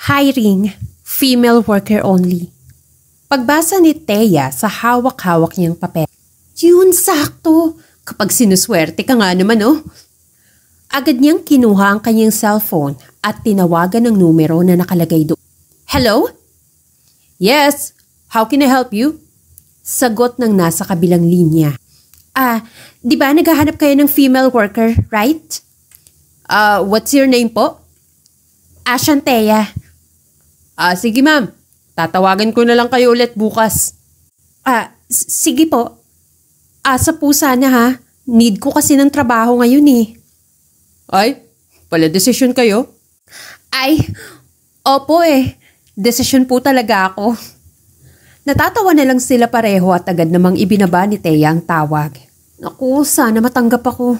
Hiring, female worker only. Pagbasa ni Thea sa hawak-hawak niyang papel. Yun, sakto! Kapag sinuswerte ka nga naman, oh! Agad niyang kinuha ang kanyang cellphone at tinawagan ang numero na nakalagay doon. Hello? Yes, how can I help you? Sagot ng nasa kabilang linya. Ah, di ba naghahanap kayo ng female worker, right? Ah, uh, what's your name po? Ashantea. Ah, sige ma'am. Tatawagan ko na lang kayo ulit bukas. Ah, sige po. Asa ah, po sana ha. Need ko kasi ng trabaho ngayon eh. Ay, pala decision kayo? Ay, opo eh. Decision po talaga ako. Natatawa na lang sila pareho at agad namang ibinaba ni Teya ang tawag. Naku, sana matanggap ako.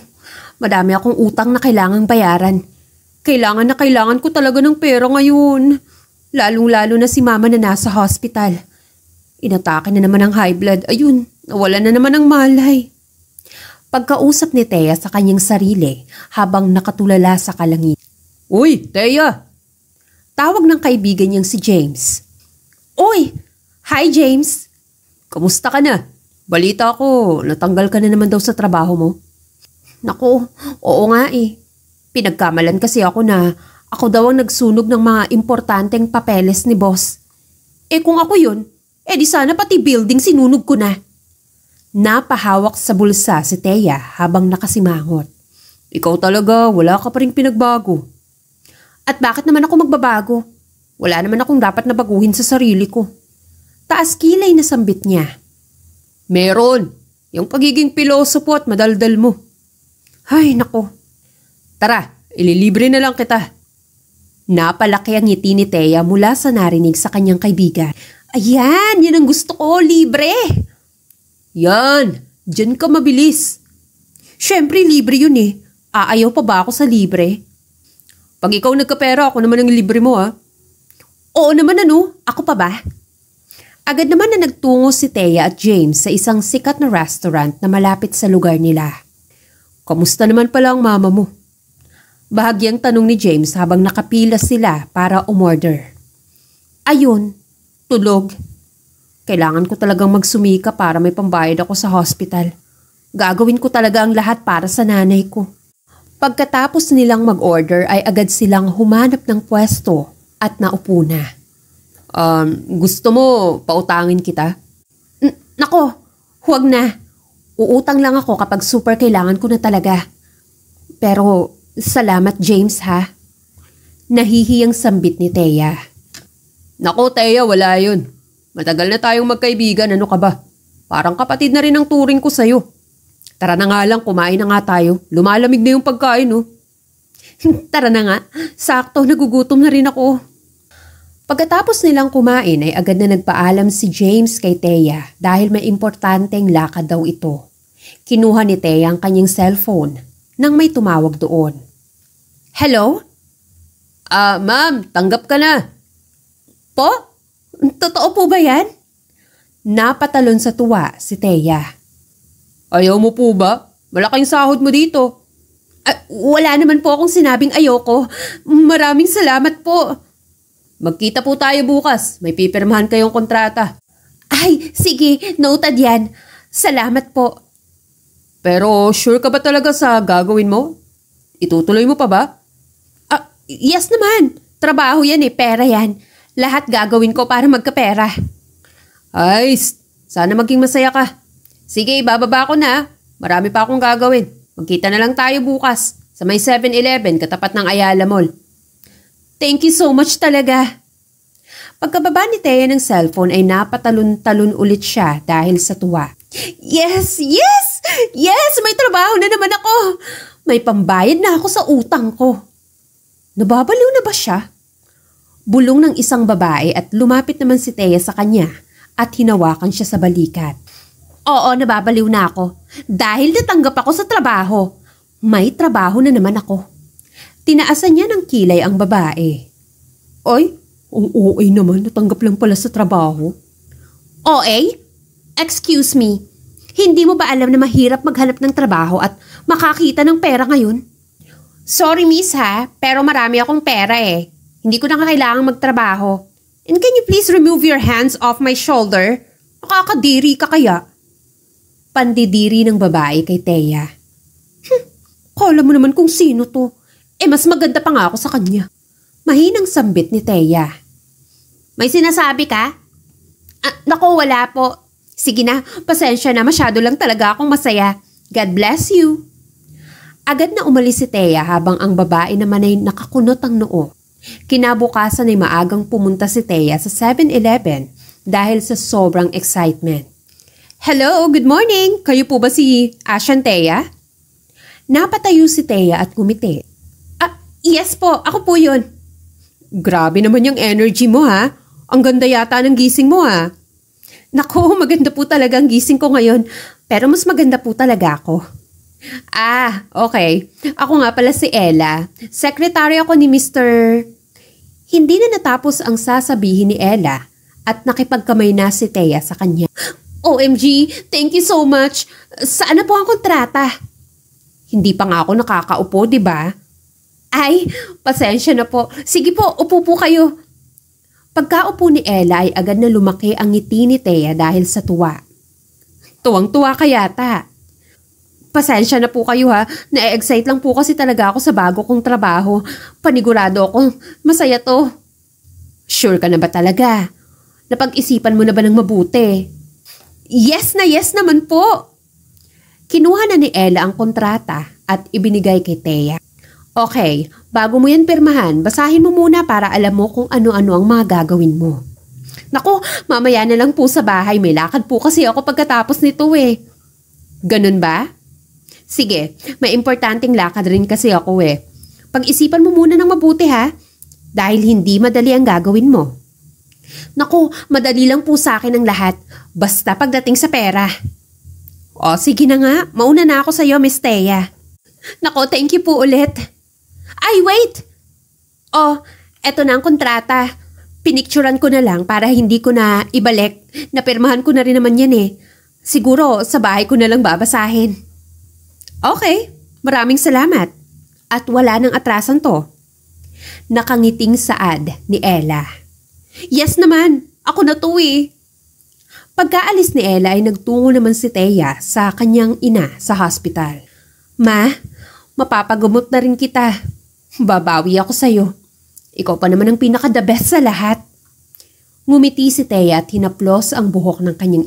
Madami akong utang na kailangang bayaran. Kailangan na kailangan ko talaga ng pera ngayon. Lalong-lalo na si mama na nasa hospital. Inatake na naman ang high blood. Ayun, nawala na naman ang malay. Pagkausap ni Thea sa kanyang sarili habang nakatulala sa kalangit. Uy, Thea! Tawag ng kaibigan niyang si James. Uy! Hi, James! Kamusta ka na? Balita ko, natanggal ka na naman daw sa trabaho mo. Nako, oo nga eh. Pinagkamalan kasi ako na ako daw ang nagsunog ng mga importanteng papeles ni boss. Eh kung ako yun, eh di sana pati building sinunog ko na. Napahawak sa bulsa si Teya habang nakasimangot. Ikaw talaga, wala ka pa rin pinagbago. At bakit naman ako magbabago? Wala naman akong dapat na baguhin sa sarili ko. Taas kilay na sambit niya. Meron! Yung pagiging pilosopo at madaldal mo. Ay, nako. Tara, ililibre na lang kita. Napalaki ang ngiti ni Thea mula sa narinig sa kanyang kaibigan. Ayan, yan ang gusto ko, libre! Yan, dyan ka mabilis. Siyempre, libre yun eh. Aayaw pa ba ako sa libre? Pag ikaw nagkapera, ako naman ang libre mo ha. Ah. Oo naman ano, ako pa ba? Agad naman na nagtungo si Thea at James sa isang sikat na restaurant na malapit sa lugar nila. Kamusta naman pala ang mama mo? Bahagyang tanong ni James habang nakapila sila para umorder. Ayun, tulog. Kailangan ko talagang magsumika para may pambayad ako sa hospital. Gagawin ko talaga ang lahat para sa nanay ko. Pagkatapos nilang mag-order ay agad silang humanap ng pwesto at naupo na. Um, gusto mo pautangin kita? N nako, huwag na. Uutang lang ako kapag super kailangan ko na talaga. Pero Salamat James ha. Nahihiyang sambit ni Teya. Nako Teya, wala yun. Matagal na tayong magkaibigan, ano ka ba? Parang kapatid na rin ang turing ko sa'yo. Tara na nga lang, kumain na nga tayo. Lumalamig na yung pagkain, oh. Tara na nga, sakto, nagugutom na rin ako. Pagkatapos nilang kumain ay agad na nagpaalam si James kay Thea dahil may importanteng lakad daw ito. Kinuha ni Thea ang kanyang cellphone nang may tumawag doon. Hello? Ah, uh, ma'am, tanggap ka na. Po? Totoo po ba yan? Napatalon sa tuwa si Teya. Ayaw mo po ba? Malaking sahod mo dito. Uh, wala naman po akong sinabing ayoko. Maraming salamat po. Magkita po tayo bukas. May pipirmahan kayong kontrata. Ay, sige, noted yan. Salamat po. Pero sure ka ba talaga sa gagawin mo? Itutuloy mo pa ba? Ah, yes naman. Trabaho yan eh, pera yan. Lahat gagawin ko para magkapera. Ay, sana maging masaya ka. Sige, bababa ko na. Marami pa akong gagawin. Magkita na lang tayo bukas sa may 7-Eleven katapat ng Ayala Mall. Thank you so much talaga. Pagkababa ni Thea ng cellphone ay napatalon-talon ulit siya dahil sa tuwa. Yes, yes! Yes, may trabaho na naman ako. May pambayad na ako sa utang ko. Nababaliw na ba siya? Bulong ng isang babae at lumapit naman si Thea sa kanya at hinawakan siya sa balikat. Oo, nababaliw na ako. Dahil natanggap ako sa trabaho. May trabaho na naman ako. Tinaasan niya ng kilay ang babae. Oy, ang OA naman, natanggap lang pala sa trabaho. OA? Excuse me, hindi mo ba alam na mahirap maghanap ng trabaho at makakita ng pera ngayon? Sorry miss ha, pero marami akong pera eh. Hindi ko na kailangan magtrabaho. And can you please remove your hands off my shoulder? Nakakadiri ka kaya? Pandidiri ng babae kay Teya. Hm, kala mo naman kung sino to. Eh mas maganda pa nga ako sa kanya. Mahinang sambit ni Teya. May sinasabi ka? Ah, nako wala po. Sige na, pasensya na masyado lang talaga akong masaya. God bless you. Agad na umalis si Thea habang ang babae naman ay nakakunot ang noo. Kinabukasan ay maagang pumunta si Thea sa 7-Eleven dahil sa sobrang excitement. Hello, good morning! Kayo po ba si Ashan Thea? Napatayo si Thea at gumiti. Ah, yes po, ako po yun. Grabe naman yung energy mo ha. Ang ganda yata ng gising mo ha. Nako, maganda po talaga ang gising ko ngayon. Pero mas maganda po talaga ako. Ah, okay. Ako nga pala si Ella. Sekretary ako ni Mr. Hindi na natapos ang sasabihin ni Ella at nakipagkamay na si Thea sa kanya. OMG, thank you so much. Saan na po ang kontrata? Hindi pa nga ako nakakaupo, di ba? Ay, pasensya na po. Sige po, upo po kayo. Pagkaupo ni Ella ay agad na lumaki ang ngiti ni Thea dahil sa tuwa. Tuwang-tuwa ka Pasensya na po kayo ha, na-excite lang po kasi talaga ako sa bago kong trabaho. Panigurado ako, masaya to. Sure ka na ba talaga? Napag-isipan mo na ba ng mabuti? Yes na yes naman po! Kinuha na ni Ella ang kontrata at ibinigay kay Thea. Okay, bago mo yan pirmahan, basahin mo muna para alam mo kung ano-ano ang mga gagawin mo. Nako, mamaya na lang po sa bahay. May lakad po kasi ako pagkatapos nito eh. Ganun ba? Sige, may importanteng lakad rin kasi ako eh. Pag-isipan mo muna ng mabuti ha, dahil hindi madali ang gagawin mo. Nako, madali lang po sa akin ang lahat, basta pagdating sa pera. O sige na nga, mauna na ako sa iyo, Miss Thea. Nako, thank you po ulit. Ay, wait! Oh, eto na ang kontrata. Pinicturan ko na lang para hindi ko na ibalik. Napirmahan ko na rin naman yan eh. Siguro sa bahay ko na lang babasahin. Okay, maraming salamat. At wala nang atrasan to. Nakangiting saad ni Ella. Yes naman, ako na to eh. Pagkaalis ni Ella ay nagtungo naman si Thea sa kanyang ina sa hospital. Ma, mapapagamot na rin kita. Babawi ako sa'yo. Ikaw pa naman ang pinaka-the best sa lahat. Ngumiti si Thea at hinaplos ang buhok ng kanyang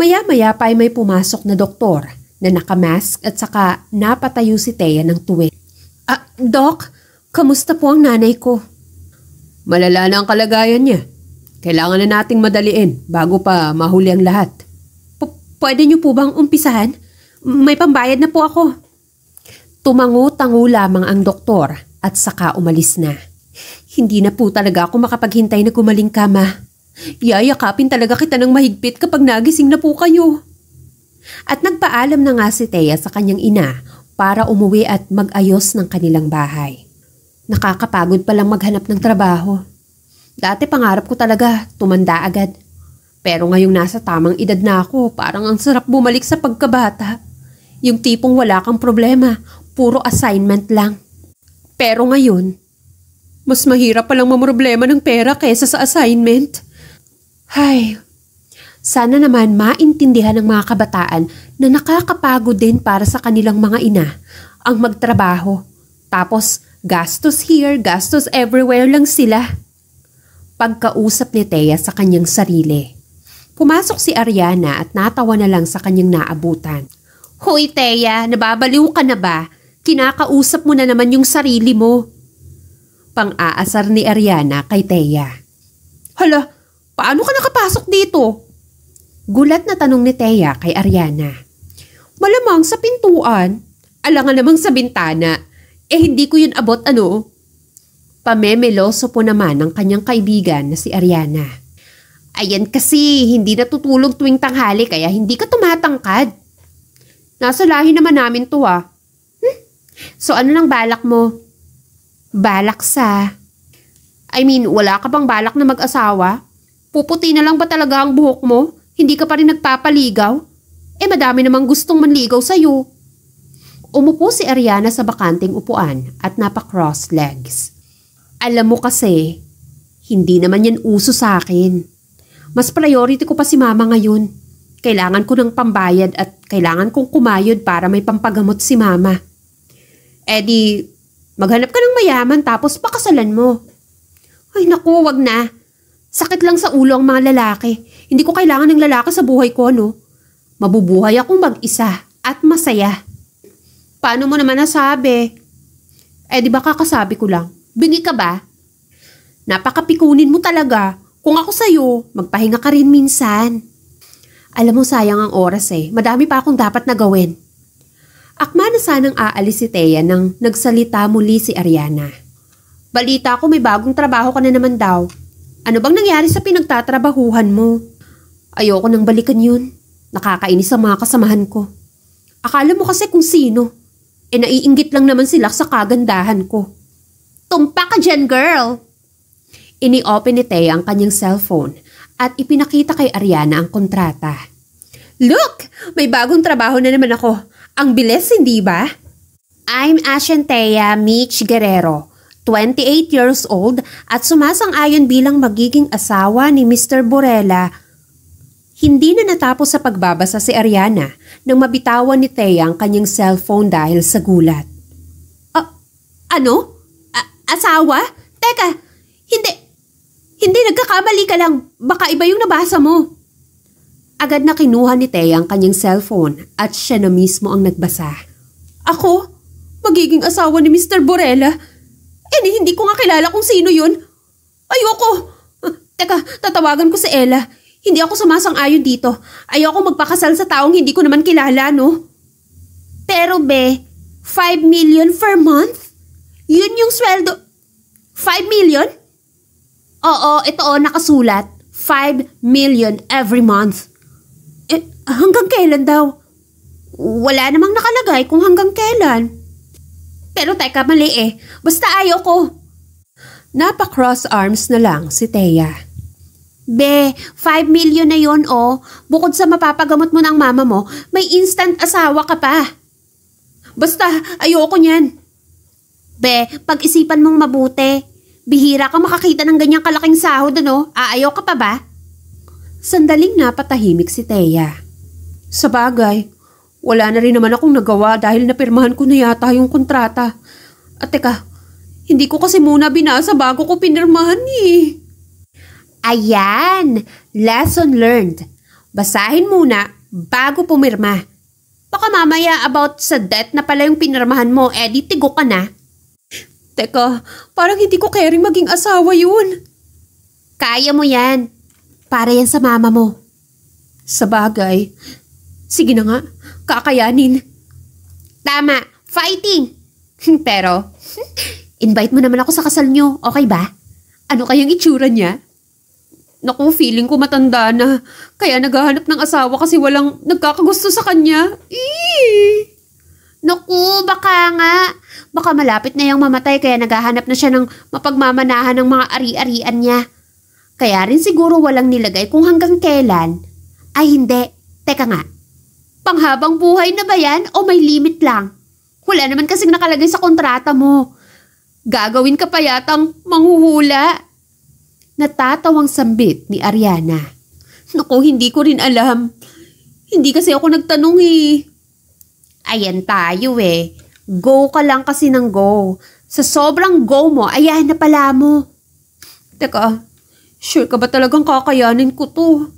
Maya-maya pa ay may pumasok na doktor na nakamask at saka napatayo si Thea ng tuwid. Ah, Doc, kamusta po ang nanay ko? Malala na ang kalagayan niya. Kailangan na nating madaliin bago pa mahuli ang lahat. P Pwede niyo po bang umpisahan? May pambayad na po ako. Tumango-tango lamang ang doktor at saka umalis na. Hindi na po talaga ako makapaghintay na gumaling ka, ma. Yayakapin talaga kita ng mahigpit kapag nagising na po kayo. At nagpaalam na nga si Thea sa kanyang ina para umuwi at mag-ayos ng kanilang bahay. Nakakapagod palang maghanap ng trabaho. Dati pangarap ko talaga, tumanda agad. Pero ngayong nasa tamang edad na ako, parang ang sarap bumalik sa pagkabata. Yung tipong wala kang problema, puro assignment lang. Pero ngayon, mas mahirap palang mamroblema ng pera kaysa sa assignment. Hay, sana naman maintindihan ng mga kabataan na nakakapagod din para sa kanilang mga ina ang magtrabaho. Tapos, gastos here, gastos everywhere lang sila. Pagkausap ni Thea sa kanyang sarili. Pumasok si Ariana at natawa na lang sa kanyang naabutan. Hoy Thea, nababaliw ka na ba? kinakausap mo na naman yung sarili mo. Pang-aasar ni Ariana kay Teya. Hala, paano ka nakapasok dito? Gulat na tanong ni Teya kay Ariana. Malamang sa pintuan. Alangan namang sa bintana. Eh hindi ko yun abot ano. Pamemeloso po naman ang kanyang kaibigan na si Ariana. Ayan kasi, hindi natutulog tuwing tanghali kaya hindi ka tumatangkad. Nasa lahi naman namin to ah. So, ano lang balak mo? Balak sa... I mean, wala ka pang balak na mag-asawa? Puputi na lang ba talaga ang buhok mo? Hindi ka pa rin nagpapaligaw? Eh, madami namang gustong manligaw sa'yo. Umupo si Ariana sa bakanting upuan at napa-cross legs. Alam mo kasi, hindi naman yan uso sa akin. Mas priority ko pa si mama ngayon. Kailangan ko ng pambayad at kailangan kong kumayod para may pampagamot si mama. Eh di, maghanap ka ng mayaman tapos pakasalan mo. Ay naku, wag na. Sakit lang sa ulo ang mga lalaki. Hindi ko kailangan ng lalaki sa buhay ko, no? Mabubuhay ako mag-isa at masaya. Paano mo naman nasabi? Eh di ba kakasabi ko lang, bingi ka ba? Napakapikunin mo talaga. Kung ako sa'yo, magpahinga ka rin minsan. Alam mo, sayang ang oras eh. Madami pa akong dapat na gawin. Akma na sanang aalis si Thea nang nagsalita muli si Ariana. Balita ko may bagong trabaho ka na naman daw. Ano bang nangyari sa pinagtatrabahuhan mo? Ayoko nang balikan yun. Nakakainis sa mga kasamahan ko. Akala mo kasi kung sino. E naiinggit lang naman sila sa kagandahan ko. Tumpa ka dyan, girl! Ini-open ni Thea ang kanyang cellphone at ipinakita kay Ariana ang kontrata. Look! May bagong trabaho na naman ako. Ang bilis, hindi ba? I'm Ashantea Mitch Guerrero, 28 years old at sumasang-ayon bilang magiging asawa ni Mr. Borella. Hindi na natapos sa pagbabasa si Ariana nang mabitawan ni Thea ang kanyang cellphone dahil sa gulat. Uh, ano? A asawa? Teka, hindi, hindi nagkakamali ka lang. Baka iba yung nabasa mo. Agad na kinuha ni Tay ang kanyang cellphone at siya na mismo ang nagbasa. Ako? Magiging asawa ni Mr. Borella? Ah? Eh hindi ko nga kilala kung sino yun. Ayoko! teka, tatawagan ko si Ella. Hindi ako sumasang-ayon dito. Ayoko magpakasal sa taong hindi ko naman kilala, no? Pero be, 5 million per month? Yun yung sweldo... 5 million? Oo, ito o, oh, nakasulat. 5 million every month. Hanggang kailan daw? Wala namang nakalagay kung hanggang kailan. Pero teka, mali eh. Basta ayoko. Napa-cross arms na lang si Thea. Be, 5 million na yon oh. Bukod sa mapapagamot mo ng mama mo, may instant asawa ka pa. Basta, ayoko niyan. Be, pag-isipan mong mabuti. Bihira ka makakita ng ganyang kalaking sahod ano? Aayaw ka pa ba? Sandaling napatahimik si Thea. Sa bagay, wala na rin naman akong nagawa dahil napirmahan ko na yata yung kontrata. At teka, hindi ko kasi muna binasa bago ko pinirmahan eh. Ayan! Lesson learned. Basahin muna bago pumirma. Baka mamaya about sa debt na pala yung pinirmahan mo, eh di tigo ka na. Teka, parang hindi ko caring maging asawa yun. Kaya mo yan. Para yan sa mama mo. Sa bagay, Sige na nga, kakayanin. Tama, fighting! Pero, invite mo naman ako sa kasal nyo, okay ba? Ano kayang itsura niya? Naku, feeling ko matanda na. Kaya naghahanap ng asawa kasi walang nagkakagusto sa kanya. Eee! Naku, baka nga. Baka malapit na yung mamatay kaya naghahanap na siya ng mapagmamanahan ng mga ari-arian niya. Kaya rin siguro walang nilagay kung hanggang kailan. Ay hindi. Teka nga. Panghabang buhay na ba yan o may limit lang? Wala naman kasing nakalagay sa kontrata mo. Gagawin ka pa yatang manghuhula. Natatawang sambit ni Ariana. Naku, hindi ko rin alam. Hindi kasi ako nagtanong eh. Ayan tayo eh. Go ka lang kasi ng go. Sa sobrang go mo, ayan na pala mo. Teka, sure ka ba talagang kakayanin ko to?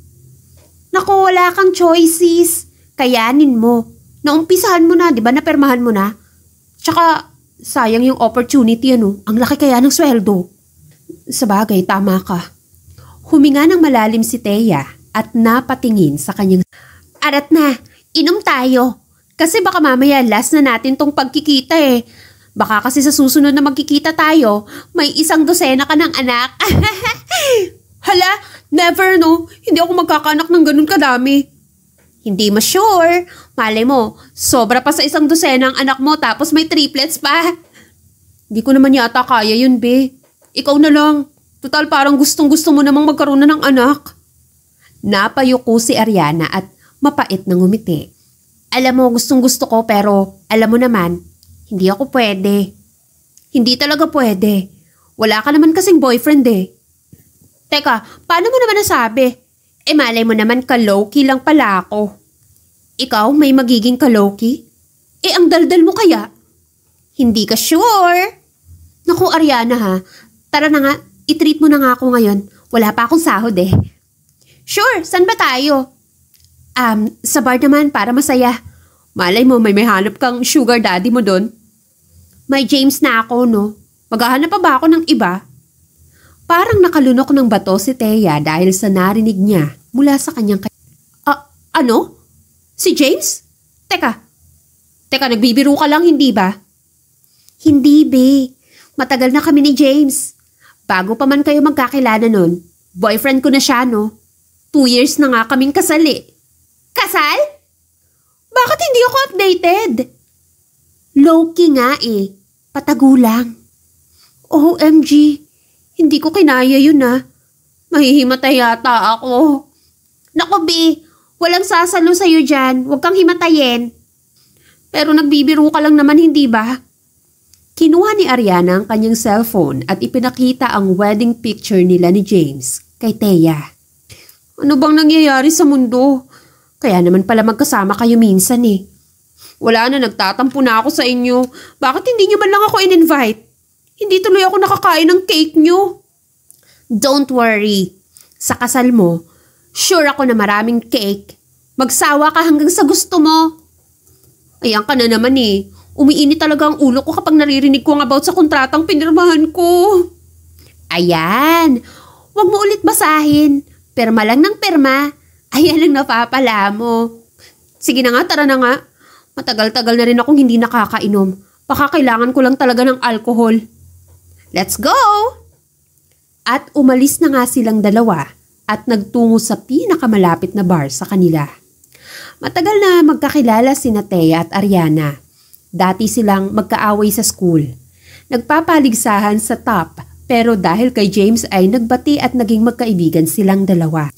Naku, wala kang choices. Kayanin mo. Naumpisahan mo na, di ba? Napermahan mo na. Tsaka, sayang yung opportunity, ano? Ang laki kaya ng sweldo. Sabagay, tama ka. Huminga ng malalim si Teya at napatingin sa kanyang... Arat na, inom tayo. Kasi baka mamaya last na natin tong pagkikita eh. Baka kasi sa susunod na magkikita tayo, may isang dosena ka ng anak. Hala, never no. Hindi ako magkakaanak ng ganun kadami. Hindi mo sure. Malay mo, sobra pa sa isang dosena ang anak mo tapos may triplets pa. Hindi ko naman yata kaya yun, be. Ikaw na lang. Total parang gustong-gusto mo namang magkaroon na ng anak. Napayuko si Ariana at mapait na umiti. Alam mo, gustong-gusto ko pero alam mo naman, hindi ako pwede. Hindi talaga pwede. Wala ka naman kasing boyfriend eh. Teka, paano mo naman nasabi? Eh malay mo naman kaloki lang pala ako. Ikaw may magiging kaloki? Eh ang daldal mo kaya? Hindi ka sure? Naku Ariana ha, tara na nga, itreat mo na nga ako ngayon. Wala pa akong sahod eh. Sure, saan ba tayo? Um, sa bar naman para masaya. Malay mo may mahanap kang sugar daddy mo doon. May James na ako no. Maghahanap pa ba ako ng iba? Parang nakalunok ng bato si Thea dahil sa narinig niya mula sa kanyang... Ah, ano? Si James? Teka, teka nagbibiro ka lang hindi ba? Hindi be, matagal na kami ni James. Bago pa man kayo magkakilala nun, boyfriend ko na siya no. Two years na nga kaming kasali. Kasal? Bakit hindi ako updated? Low-key nga eh. Patago lang. OMG, hindi ko kinaya yun ah. Mahihimatay yata ako. Nako B, walang sasalo sa'yo dyan. Huwag kang himatayin. Pero nagbibiro ka lang naman hindi ba? Kinuha ni Ariana ang kanyang cellphone at ipinakita ang wedding picture nila ni James kay Thea. Ano bang nangyayari sa mundo? Kaya naman pala magkasama kayo minsan eh. Wala na, nagtatampo na ako sa inyo. Bakit hindi niyo man lang ako in-invite? Hindi tuloy ako nakakain ng cake nyo. Don't worry. Sa kasal mo, sure ako na maraming cake. Magsawa ka hanggang sa gusto mo. Ayan ka na naman eh. Umiinit talaga ang ulo ko kapag naririnig ko ang about sa kontratang pinirmahan ko. Ayan. Huwag mo ulit basahin. Perma lang ng perma. Ayan ang napapala mo. Sige na nga, tara na nga. Matagal-tagal na rin akong hindi nakakainom. Baka kailangan ko lang talaga ng alcohol. Let's go! At umalis na nga silang dalawa at nagtungo sa pinakamalapit na bar sa kanila. Matagal na magkakilala si Natea at Ariana. Dati silang magkaaway sa school. Nagpapaligsahan sa top pero dahil kay James ay nagbati at naging magkaibigan silang dalawa.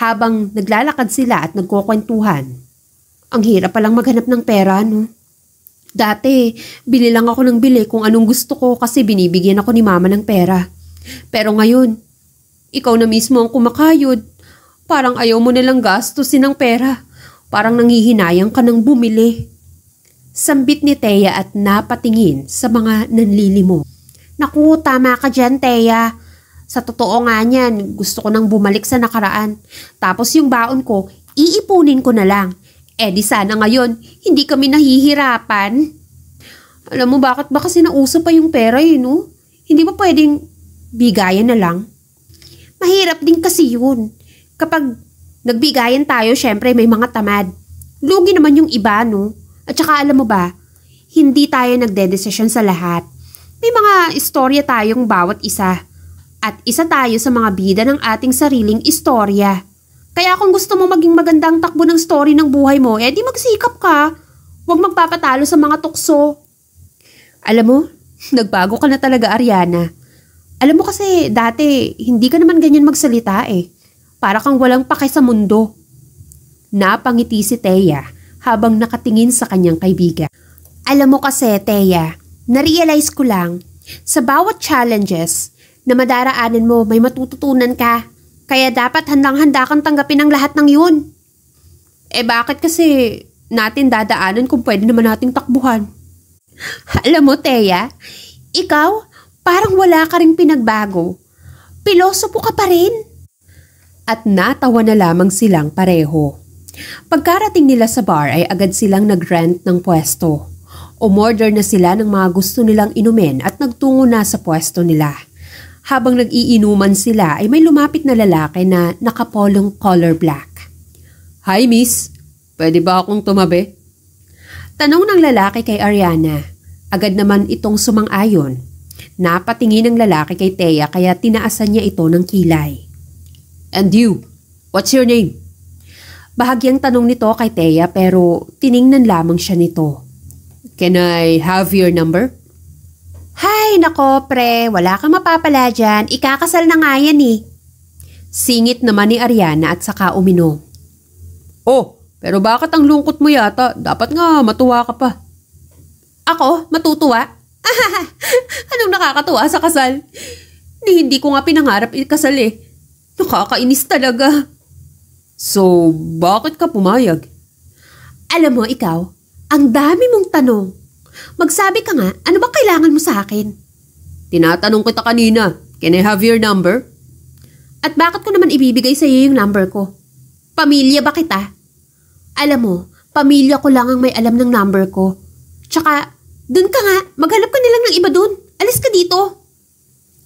Habang naglalakad sila at nagkukwentuhan, ang hirap palang maghanap ng pera, no? Dati, bili lang ako ng bili kung anong gusto ko kasi binibigyan ako ni mama ng pera. Pero ngayon, ikaw na mismo ang kumakayod. Parang ayaw mo nalang gastusin ng pera. Parang nangihinayang ka ng bumili. Sambit ni Teya at napatingin sa mga nanlilimo. Naku, tama ka dyan, Teya. Sa totoo nga niyan, gusto ko nang bumalik sa nakaraan. Tapos yung baon ko, iipunin ko na lang. Eh di sana ngayon, hindi kami nahihirapan. Alam mo bakit ba kasi nauso pa yung pera eh, no? Hindi ba pwedeng bigayan na lang? Mahirap din kasi yun. Kapag nagbigayan tayo, syempre may mga tamad. Lugi naman yung iba, no? At saka alam mo ba, hindi tayo nagdedesisyon sa lahat. May mga istorya tayong bawat isa. At isa tayo sa mga bida ng ating sariling istorya. Kaya kung gusto mo maging magandang takbo ng story ng buhay mo, eh di magsikap ka. Huwag magpapatalo sa mga tukso. Alam mo, nagbago ka na talaga Ariana. Alam mo kasi dati, hindi ka naman ganyan magsalita eh. Para kang walang pake sa mundo. Napangiti si Teya habang nakatingin sa kanyang kaibigan. Alam mo kasi, Thea, narealize ko lang, sa bawat challenges na madaraanan mo, may matututunan ka. Kaya dapat handang-handa kang tanggapin ang lahat ng yun. Eh bakit kasi natin dadaanan kung pwede naman nating takbuhan? Alam mo, Teya, ikaw parang wala ka rin pinagbago. Pilosopo ka pa rin. At natawa na lamang silang pareho. Pagkarating nila sa bar ay agad silang nagrent ng pwesto. Umorder na sila ng mga gusto nilang inumin at nagtungo na sa pwesto nila habang nag-iinuman sila ay may lumapit na lalaki na nakapolong color black. Hi miss, pwede ba akong tumabi? Tanong ng lalaki kay Ariana. Agad naman itong sumang-ayon. Napatingin ng lalaki kay Thea kaya tinaasan niya ito ng kilay. And you, what's your name? Bahagyang tanong nito kay Thea pero tiningnan lamang siya nito. Can I have your number? Hay, nako pre, wala kang mapapala dyan. Ikakasal na nga yan eh. Singit naman ni Ariana at saka umino. Oh, pero bakit ang lungkot mo yata? Dapat nga matuwa ka pa. Ako? Matutuwa? Anong nakakatuwa sa kasal? Ni hindi ko nga pinangarap ikasal eh. Nakakainis talaga. So, bakit ka pumayag? Alam mo ikaw, ang dami mong tanong. Magsabi ka nga, ano ba kailangan mo sa akin? Tinatanong kita kanina, can I have your number? At bakit ko naman ibibigay sa iyo yung number ko? Pamilya ba kita? Alam mo, pamilya ko lang ang may alam ng number ko. Tsaka, dun ka nga, maghanap ka nilang ng iba dun. Alis ka dito.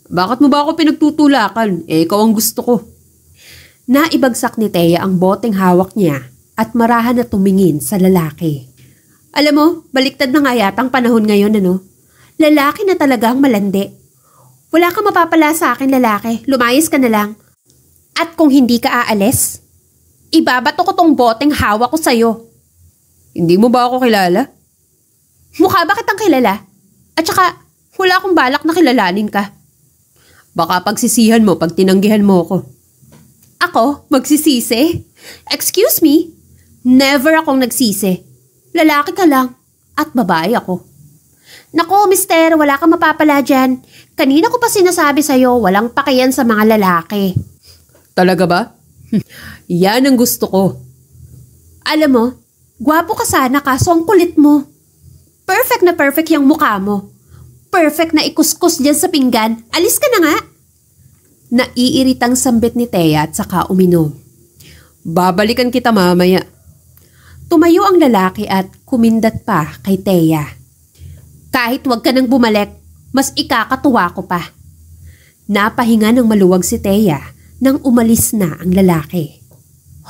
Bakit mo ba ako pinagtutulakan? Eh, ikaw ang gusto ko. Naibagsak ni Teya ang boteng hawak niya at marahan na tumingin sa lalaki. Alam mo, baliktad na nga yata ang panahon ngayon, ano? Lalaki na talaga ang malandi. Wala kang mapapala sa akin, lalaki. Lumayas ka na lang. At kung hindi ka aalis, ibabato ko tong boteng hawa ko sa'yo. Hindi mo ba ako kilala? Mukha ba kitang kilala? At saka, wala akong balak na kilalanin ka. Baka pagsisihan mo pag tinanggihan mo ako. Ako? Magsisisi? Excuse me? Never akong nagsisi. Lalaki ka lang at babae ako. Nako, mister, wala kang mapapala dyan. Kanina ko pa sinasabi sa'yo, walang pakayan sa mga lalaki. Talaga ba? Yan ang gusto ko. Alam mo, gwapo ka sana kaso ang kulit mo. Perfect na perfect yung mukha mo. Perfect na ikuskus dyan sa pinggan. Alis ka na nga. Naiiritang sambit ni Thea at saka uminom. Babalikan kita mamaya. Tumayo ang lalaki at kumindat pa kay Teya. Kahit wag ka nang bumalik, mas ikakatuwa ko pa. Napahinga ng maluwag si Teya nang umalis na ang lalaki.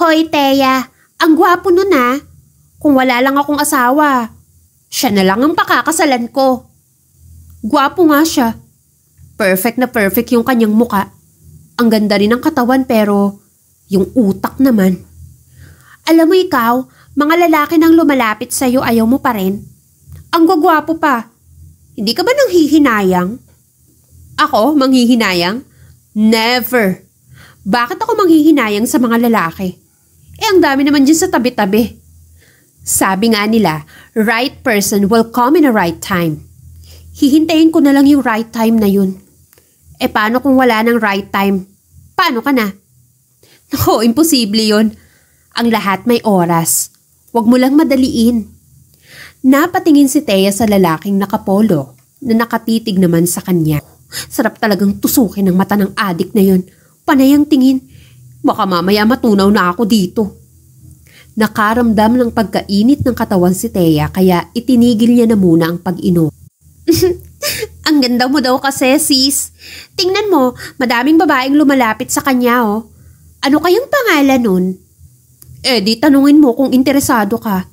Hoy Teya, ang gwapo nun ah. Kung wala lang akong asawa, siya na lang ang pakakasalan ko. Gwapo nga siya. Perfect na perfect yung kanyang muka. Ang ganda rin ng katawan pero yung utak naman. Alam mo ikaw, mga lalaki nang lumalapit sa'yo ayaw mo pa rin. Ang gwagwapo pa. Hindi ka ba nang hihinayang? Ako, manghihinayang? Never. Bakit ako manghihinayang sa mga lalaki? Eh, ang dami naman dyan sa tabi-tabi. Sabi nga nila, right person will come in a right time. Hihintayin ko na lang yung right time na yun. Eh, paano kung wala ng right time? Paano ka na? Nako, imposible yon. Ang lahat may oras. Huwag mo lang madaliin. Napatingin si Thea sa lalaking nakapolo na nakatitig naman sa kanya. Sarap talagang tusukin ang mata ng adik na yon. Panayang tingin. Baka mamaya matunaw na ako dito. Nakaramdam ng pagkainit ng katawan si Thea kaya itinigil niya na muna ang pag-inom. ang ganda mo daw kasi sis. Tingnan mo, madaming babaeng lumalapit sa kanya oh. Ano kayang pangalan nun? Eh di tanungin mo kung interesado ka.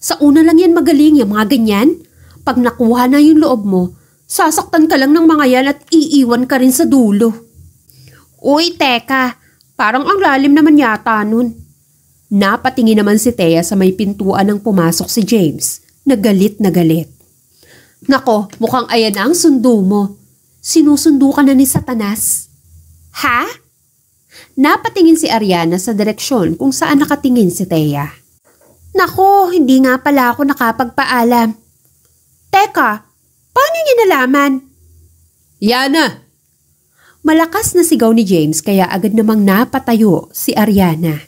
Sa una lang yan magaling yung mga ganyan. Pag nakuha na yung loob mo, sasaktan ka lang ng mga yan at iiwan ka rin sa dulo. Uy, teka. Parang ang lalim naman yata nun. Napatingin naman si Thea sa may pintuan nang pumasok si James. Nagalit na galit. Nako, mukhang ayan ang sundo mo. Sinusundo ka na ni Satanas. Ha? Napatingin si Ariana sa direksyon kung saan nakatingin si Thea. Nako, hindi nga pala ako nakapagpaalam. Teka, paano niya nalaman? Yana! Malakas na sigaw ni James kaya agad namang napatayo si Ariana.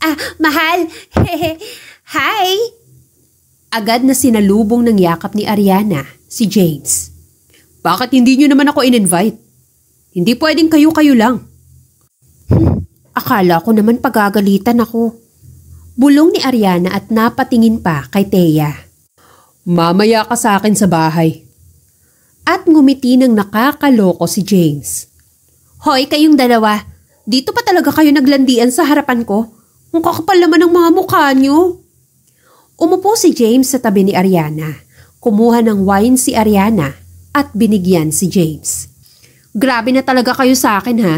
Ah, mahal! Hehe! Hi! Agad na sinalubong ng yakap ni Ariana si James. Bakit hindi niyo naman ako in-invite? Hindi pwedeng kayo-kayo lang. Hmm, akala ko naman pagagalitan ako. Bulong ni Ariana at napatingin pa kay Teya. Mamaya ka sa akin sa bahay. At ngumiti ng nakakaloko si James. Hoy, kayong dalawa. Dito pa talaga kayo naglandian sa harapan ko? Ang kakapal naman ng mga mukha niyo. Umupo si James sa tabi ni Ariana. Kumuha ng wine si Ariana at binigyan si James. Grabe na talaga kayo sa akin ha.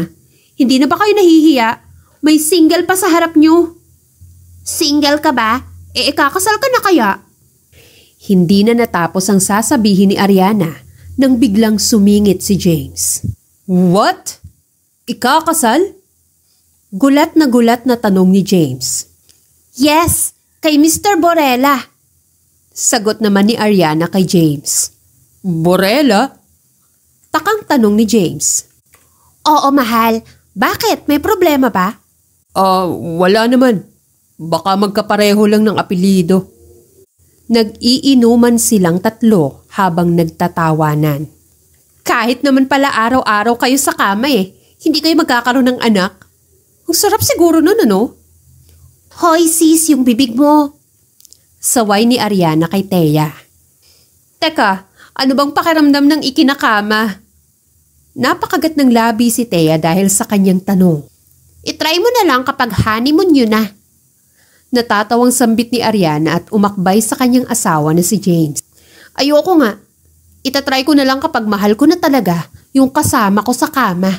Hindi na ba kayo nahihiya? May single pa sa harap nyo. Single ka ba? E ikakasal ka na kaya? Hindi na natapos ang sasabihin ni Ariana nang biglang sumingit si James. What? Ikakasal? Gulat na gulat na tanong ni James. Yes, kay Mr. Borella. Sagot naman ni Ariana kay James. Borella? Takang tanong ni James. Oo mahal, bakit? May problema ba? Ah, uh, wala naman. Baka magkapareho lang ng apelido. Nag-iinuman silang tatlo habang nagtatawanan. Kahit naman pala araw-araw kayo sa kama eh, hindi kayo magkakaroon ng anak. Ang sarap siguro nun ano? Hoy sis, yung bibig mo. Saway ni Ariana kay Teya. Teka, ano bang pakiramdam ng ikinakama? Napakagat ng labi si Thea dahil sa kanyang tanong. Itry mo na lang kapag honeymoon yun na. Natatawang sambit ni Ariana at umakbay sa kanyang asawa na si James. Ayoko nga. Itatry ko na lang kapag mahal ko na talaga yung kasama ko sa kama.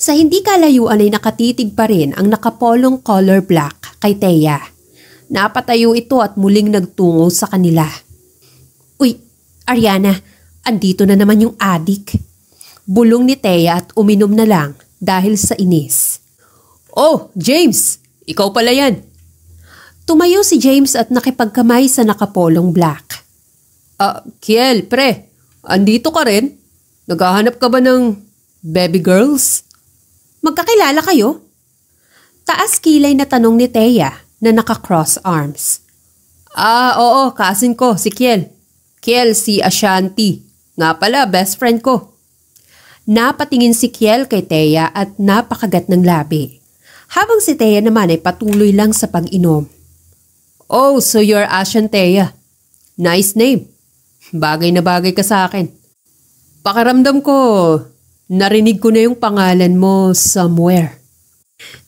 Sa hindi kalayuan ay nakatitig pa rin ang nakapolong color black kay Thea. Napatayo ito at muling nagtungo sa kanila. Uy, Ariana, andito na naman yung adik. Bulong ni Thea at uminom na lang dahil sa inis. Oh, James! Ikaw pala yan! Tumayo si James at nakipagkamay sa nakapolong black. Ah, uh, Kiel, pre, andito ka rin? Naghahanap ka ba ng baby girls? Magkakilala kayo? Taas kilay na tanong ni Thea na naka-cross arms. Ah, oo, kasin ko, si Kiel. Kiel, si Ashanti. Nga pala, best friend ko. Napatingin si Kiel kay Thea at napakagat ng labi. Habang si Thea naman ay patuloy lang sa pag-inom. Oh, so you're Ashen Thea. Nice name. Bagay na bagay ka sa akin. Pakaramdam ko, narinig ko na yung pangalan mo somewhere.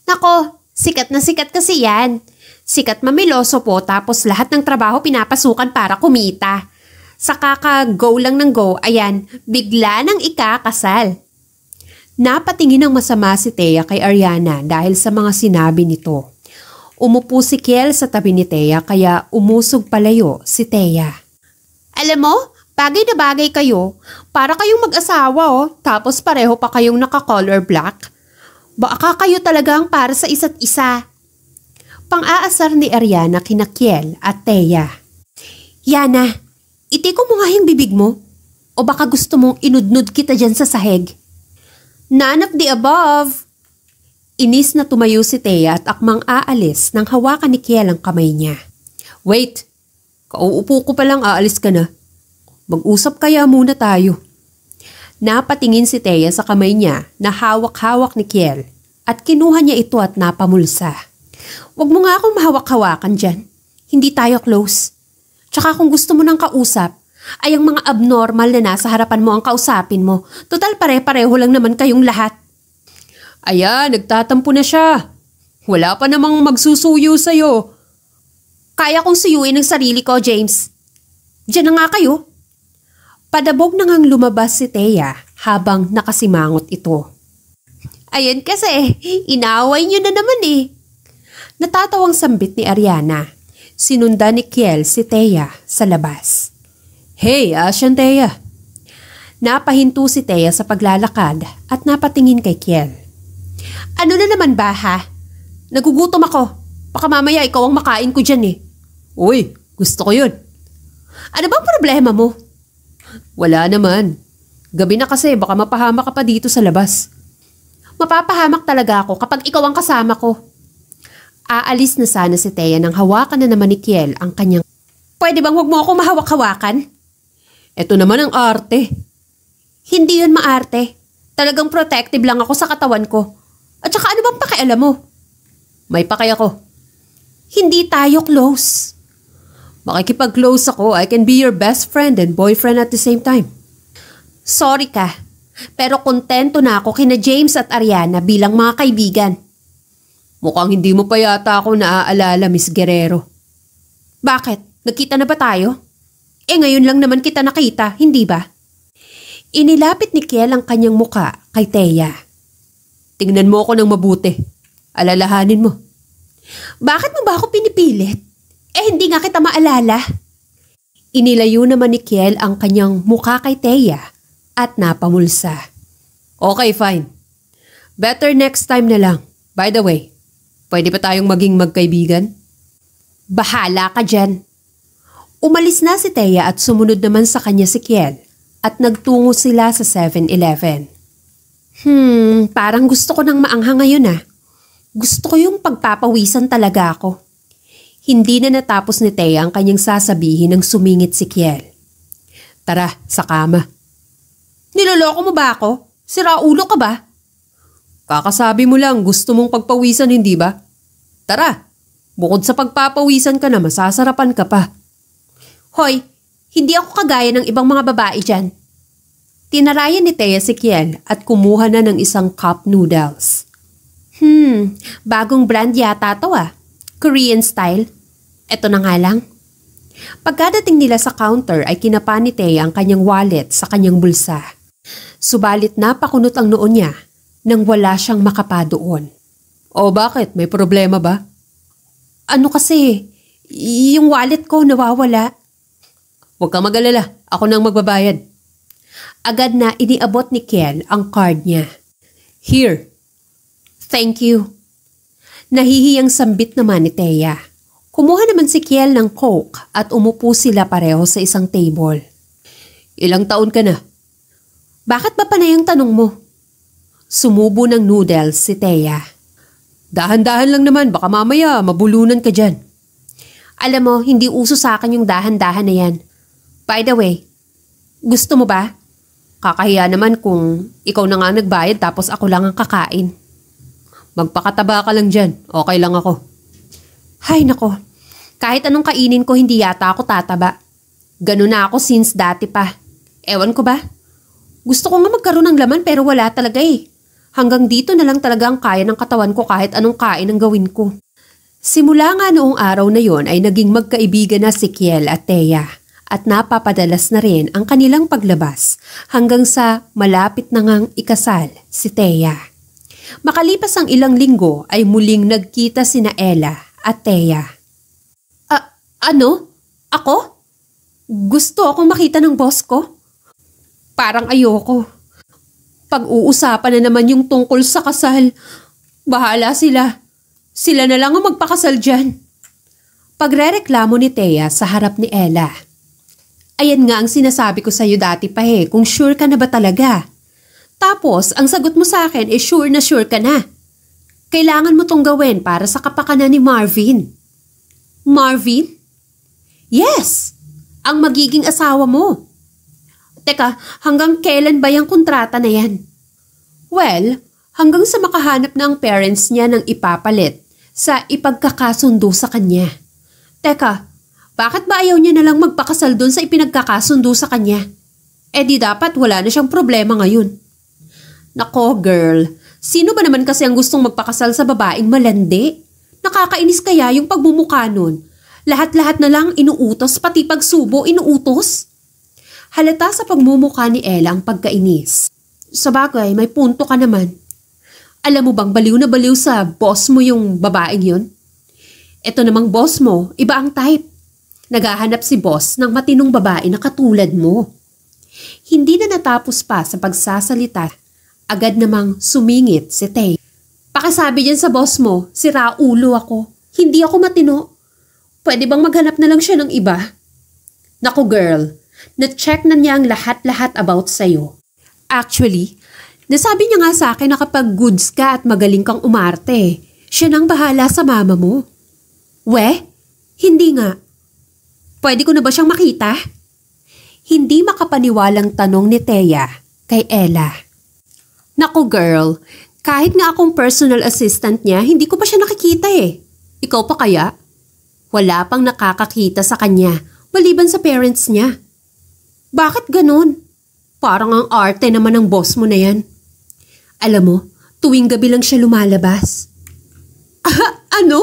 Nako, sikat na sikat kasi yan. Sikat mamiloso po tapos lahat ng trabaho pinapasukan para kumita. Sa kaka-go lang ng go, ayan, bigla nang ikakasal. Napatingin ng masama si Thea kay Ariana dahil sa mga sinabi nito. Umupo si Kiel sa tabi ni Thea kaya umusog palayo si Thea. Alam mo, bagay na bagay kayo. Para kayong mag-asawa oh, tapos pareho pa kayong naka-color black. Baka kayo talagang para sa isa't isa. Pang-aasar ni Ariana kina Kiel at Thea. Yana, Itiko mo nga yung bibig mo. O baka gusto mong inudnud kita dyan sa sahig. None of the above! Inis na tumayo si Thea at akmang aalis nang hawakan ni Kiel ang kamay niya. Wait! Kauupo ko palang aalis ka na. Mag-usap kaya muna tayo. Napatingin si Thea sa kamay niya na hawak-hawak ni Kiel at kinuha niya ito at napamulsa. Huwag mo nga akong mahawak-hawakan dyan. Hindi tayo close. Tsaka kung gusto mo ng kausap, ay ang mga abnormal na nasa harapan mo ang kausapin mo. Total pare-pareho lang naman kayong lahat. Ayan, nagtatampo na siya. Wala pa namang magsusuyo sa'yo. Kaya kong suyuin ang sarili ko, James. Diyan na nga kayo. Padabog na ngang lumabas si Thea habang nakasimangot ito. Ayan kasi, eh, inaway niyo na naman eh. Natatawang sambit ni Ariana sinunda ni Kiel si Thea sa labas. Hey, asyan Thea? Napahinto si Thea sa paglalakad at napatingin kay Kiel. Ano na naman ba ha? Nagugutom ako. Baka mamaya ikaw ang makain ko dyan eh. Uy, gusto ko yun. Ano bang problema mo? Wala naman. Gabi na kasi baka mapahamak ka pa dito sa labas. Mapapahamak talaga ako kapag ikaw ang kasama ko. Aalis na sana si Thea nang hawakan na naman ni Kiel ang kanyang... Pwede bang huwag mo ako mahawak-hawakan? Ito naman ang arte. Hindi yun maarte. Talagang protective lang ako sa katawan ko. At saka ano bang pakialam mo? May pakay ako. Hindi tayo close. Makikipag-close ako, I can be your best friend and boyfriend at the same time. Sorry ka, pero kontento na ako kina James at Ariana bilang mga kaibigan. Mukhang hindi mo pa yata ako naaalala, Miss Guerrero. Bakit? Nagkita na ba tayo? Eh ngayon lang naman kita nakita, hindi ba? Inilapit ni Kiel ang kanyang muka kay Teya. Tingnan mo ako ng mabuti. Alalahanin mo. Bakit mo ba ako pinipilit? Eh hindi nga kita maalala. Inilayo naman ni Kiel ang kanyang muka kay Teya at napamulsa. Okay, fine. Better next time na lang. By the way, Pwede pa tayong maging magkaibigan? Bahala ka dyan. Umalis na si Thea at sumunod naman sa kanya si Kiel at nagtungo sila sa 7-Eleven. Hmm, parang gusto ko ng maangha ngayon ah. Gusto ko yung pagpapawisan talaga ako. Hindi na natapos ni Thea ang kanyang sasabihin nang sumingit si Kiel. Tara, sa kama. Niloloko mo ba ako? Sira ulo ka ba? Kakasabi mo lang gusto mong pagpawisan hindi ba? Tara, bukod sa pagpapawisan ka na masasarapan ka pa. Hoy, hindi ako kagaya ng ibang mga babae dyan. Tinarayan ni Thea si Kiel at kumuha na ng isang cup noodles. Hmm, bagong brand yata to ah. Korean style. Eto na nga lang. Pagkadating nila sa counter ay kinapa ni Thea ang kanyang wallet sa kanyang bulsa. Subalit napakunot ang noon niya nang wala siyang makapadoon. O bakit? May problema ba? Ano kasi? Yung wallet ko nawawala. Huwag kang mag-alala. Ako nang magbabayad. Agad na iniabot ni Ken ang card niya. Here. Thank you. Nahihiyang sambit naman ni Thea. Kumuha naman si Kiel ng coke at umupo sila pareho sa isang table. Ilang taon ka na? Bakit ba panay ang tanong mo? Sumubo ng noodles si Thea. Dahan-dahan lang naman, baka mamaya mabulunan ka dyan. Alam mo, hindi uso sa akin yung dahan-dahan na yan. By the way, gusto mo ba? Kakahiya naman kung ikaw na nga nagbayad tapos ako lang ang kakain. Magpakataba ka lang dyan, okay lang ako. Hay nako, kahit anong kainin ko hindi yata ako tataba. Ganun na ako since dati pa. Ewan ko ba? Gusto ko nga magkaroon ng laman pero wala talaga eh. Hanggang dito na lang talaga ang kaya ng katawan ko kahit anong kain ang gawin ko. Simula nga noong araw na yon ay naging magkaibigan na si Kiel at Thea at napapadalas na rin ang kanilang paglabas hanggang sa malapit na ngang ikasal si Thea. Makalipas ang ilang linggo ay muling nagkita sina Ella at Thea. A- ano? Ako? Gusto akong makita ng boss ko? Parang ayoko. Pag-uusapan na naman yung tungkol sa kasal. Bahala sila. Sila na lang ang magpakasal dyan. Pagrereklamo ni Thea sa harap ni Ella. Ayan nga ang sinasabi ko sa'yo dati pa eh, kung sure ka na ba talaga. Tapos, ang sagot mo sa akin eh sure na sure ka na. Kailangan mo tong gawin para sa kapakanan ni Marvin. Marvin? Yes! Ang magiging asawa mo. Teka, hanggang kailan ba yung kontrata na yan? Well, hanggang sa makahanap na ang parents niya ng ipapalit sa ipagkakasundo sa kanya. Teka, bakit ba ayaw niya nalang magpakasal doon sa ipinagkakasundo sa kanya? Eh di dapat wala na siyang problema ngayon. Nako girl, sino ba naman kasi ang gustong magpakasal sa babaeng malandi? Nakakainis kaya yung pagmumukha nun. Lahat-lahat na lang inuutos, pati pagsubo inuutos? Halata sa pagmumukha ni Ella ang pagkainis. Sa bagay, may punto ka naman. Alam mo bang baliw na baliw sa boss mo yung babaeng yon? Ito namang boss mo, iba ang type. Nagahanap si boss ng matinong babae na katulad mo. Hindi na natapos pa sa pagsasalita, agad namang sumingit si Tay. Pakisabi dyan sa boss mo, sira ulo ako. Hindi ako matino. Pwede bang maghanap na lang siya ng iba? Naku girl, na-check na niya ang lahat-lahat about sa'yo. Actually, nasabi niya nga sa akin na kapag goods ka at magaling kang umarte, siya nang bahala sa mama mo. We? Hindi nga. Pwede ko na ba siyang makita? Hindi makapaniwalang tanong ni Thea kay Ella. Naku girl, kahit na akong personal assistant niya, hindi ko pa siya nakikita eh. Ikaw pa kaya? Wala pang nakakakita sa kanya, maliban sa parents niya. Bakit ganun? Parang ang arte naman ng boss mo na yan. Alam mo, tuwing gabi lang siya lumalabas. Ah, ano?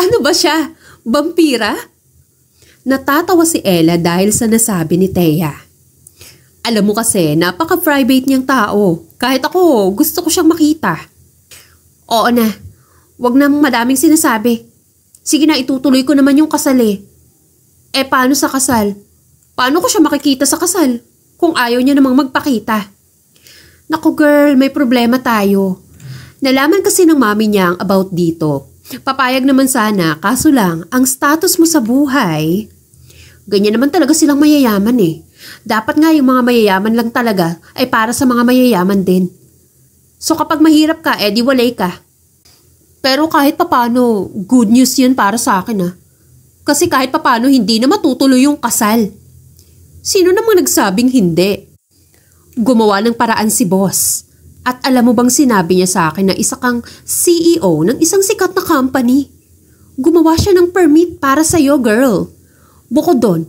Ano ba siya? Vampira? Natatawa si Ella dahil sa nasabi ni Thea. Alam mo kasi, napaka-private niyang tao. Kahit ako, gusto ko siyang makita. Oo na, wag nang madaming sinasabi. Sige na, itutuloy ko naman yung kasal eh. Eh paano sa kasal? Paano ko siya makikita sa kasal kung ayaw niya namang magpakita? Naku girl, may problema tayo. Nalaman kasi ng mami niya ang about dito. Papayag naman sana, kaso lang, ang status mo sa buhay... Ganyan naman talaga silang mayayaman eh. Dapat nga yung mga mayayaman lang talaga ay para sa mga mayayaman din. So kapag mahirap ka, edi eh, walay ka. Pero kahit papano, good news yun para sa akin ah. Kasi kahit papano, hindi na matutuloy yung kasal. Sino namang nagsabing hindi? Gumawa ng paraan si boss. At alam mo bang sinabi niya sa akin na isa kang CEO ng isang sikat na company? Gumawa siya ng permit para sa'yo, girl. Bukod doon,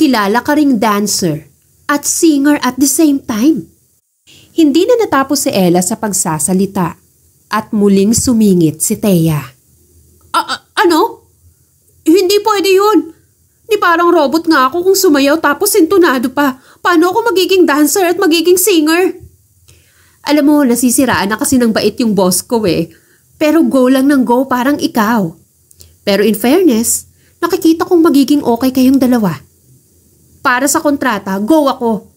kilala ka ring dancer at singer at the same time. Hindi na natapos si Ella sa pagsasalita at muling sumingit si Thea. A- a- ano? Hindi pwede yun! Di parang robot nga ako kung sumayaw tapos sintunado pa. Paano ako magiging dancer at magiging singer? Alam mo, nasisiraan na kasi ng bait yung boss ko eh. Pero go lang ng go parang ikaw. Pero in fairness, nakikita kong magiging okay kayong dalawa. Para sa kontrata, go ako.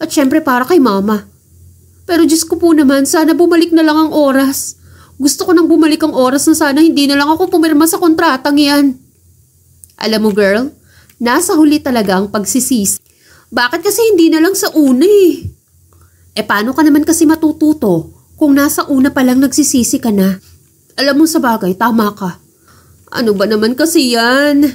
At syempre para kay mama. Pero Diyos ko po naman, sana bumalik na lang ang oras. Gusto ko nang bumalik ang oras na sana hindi na lang ako pumirma sa kontratang yan. Alam mo girl, Nasa huli talaga ang pagsisisi. Bakit kasi hindi na lang sa una eh? E paano ka naman kasi matututo kung nasa una pa lang nagsisisi ka na? Alam mo sa bagay, tama ka. Ano ba naman kasi yan?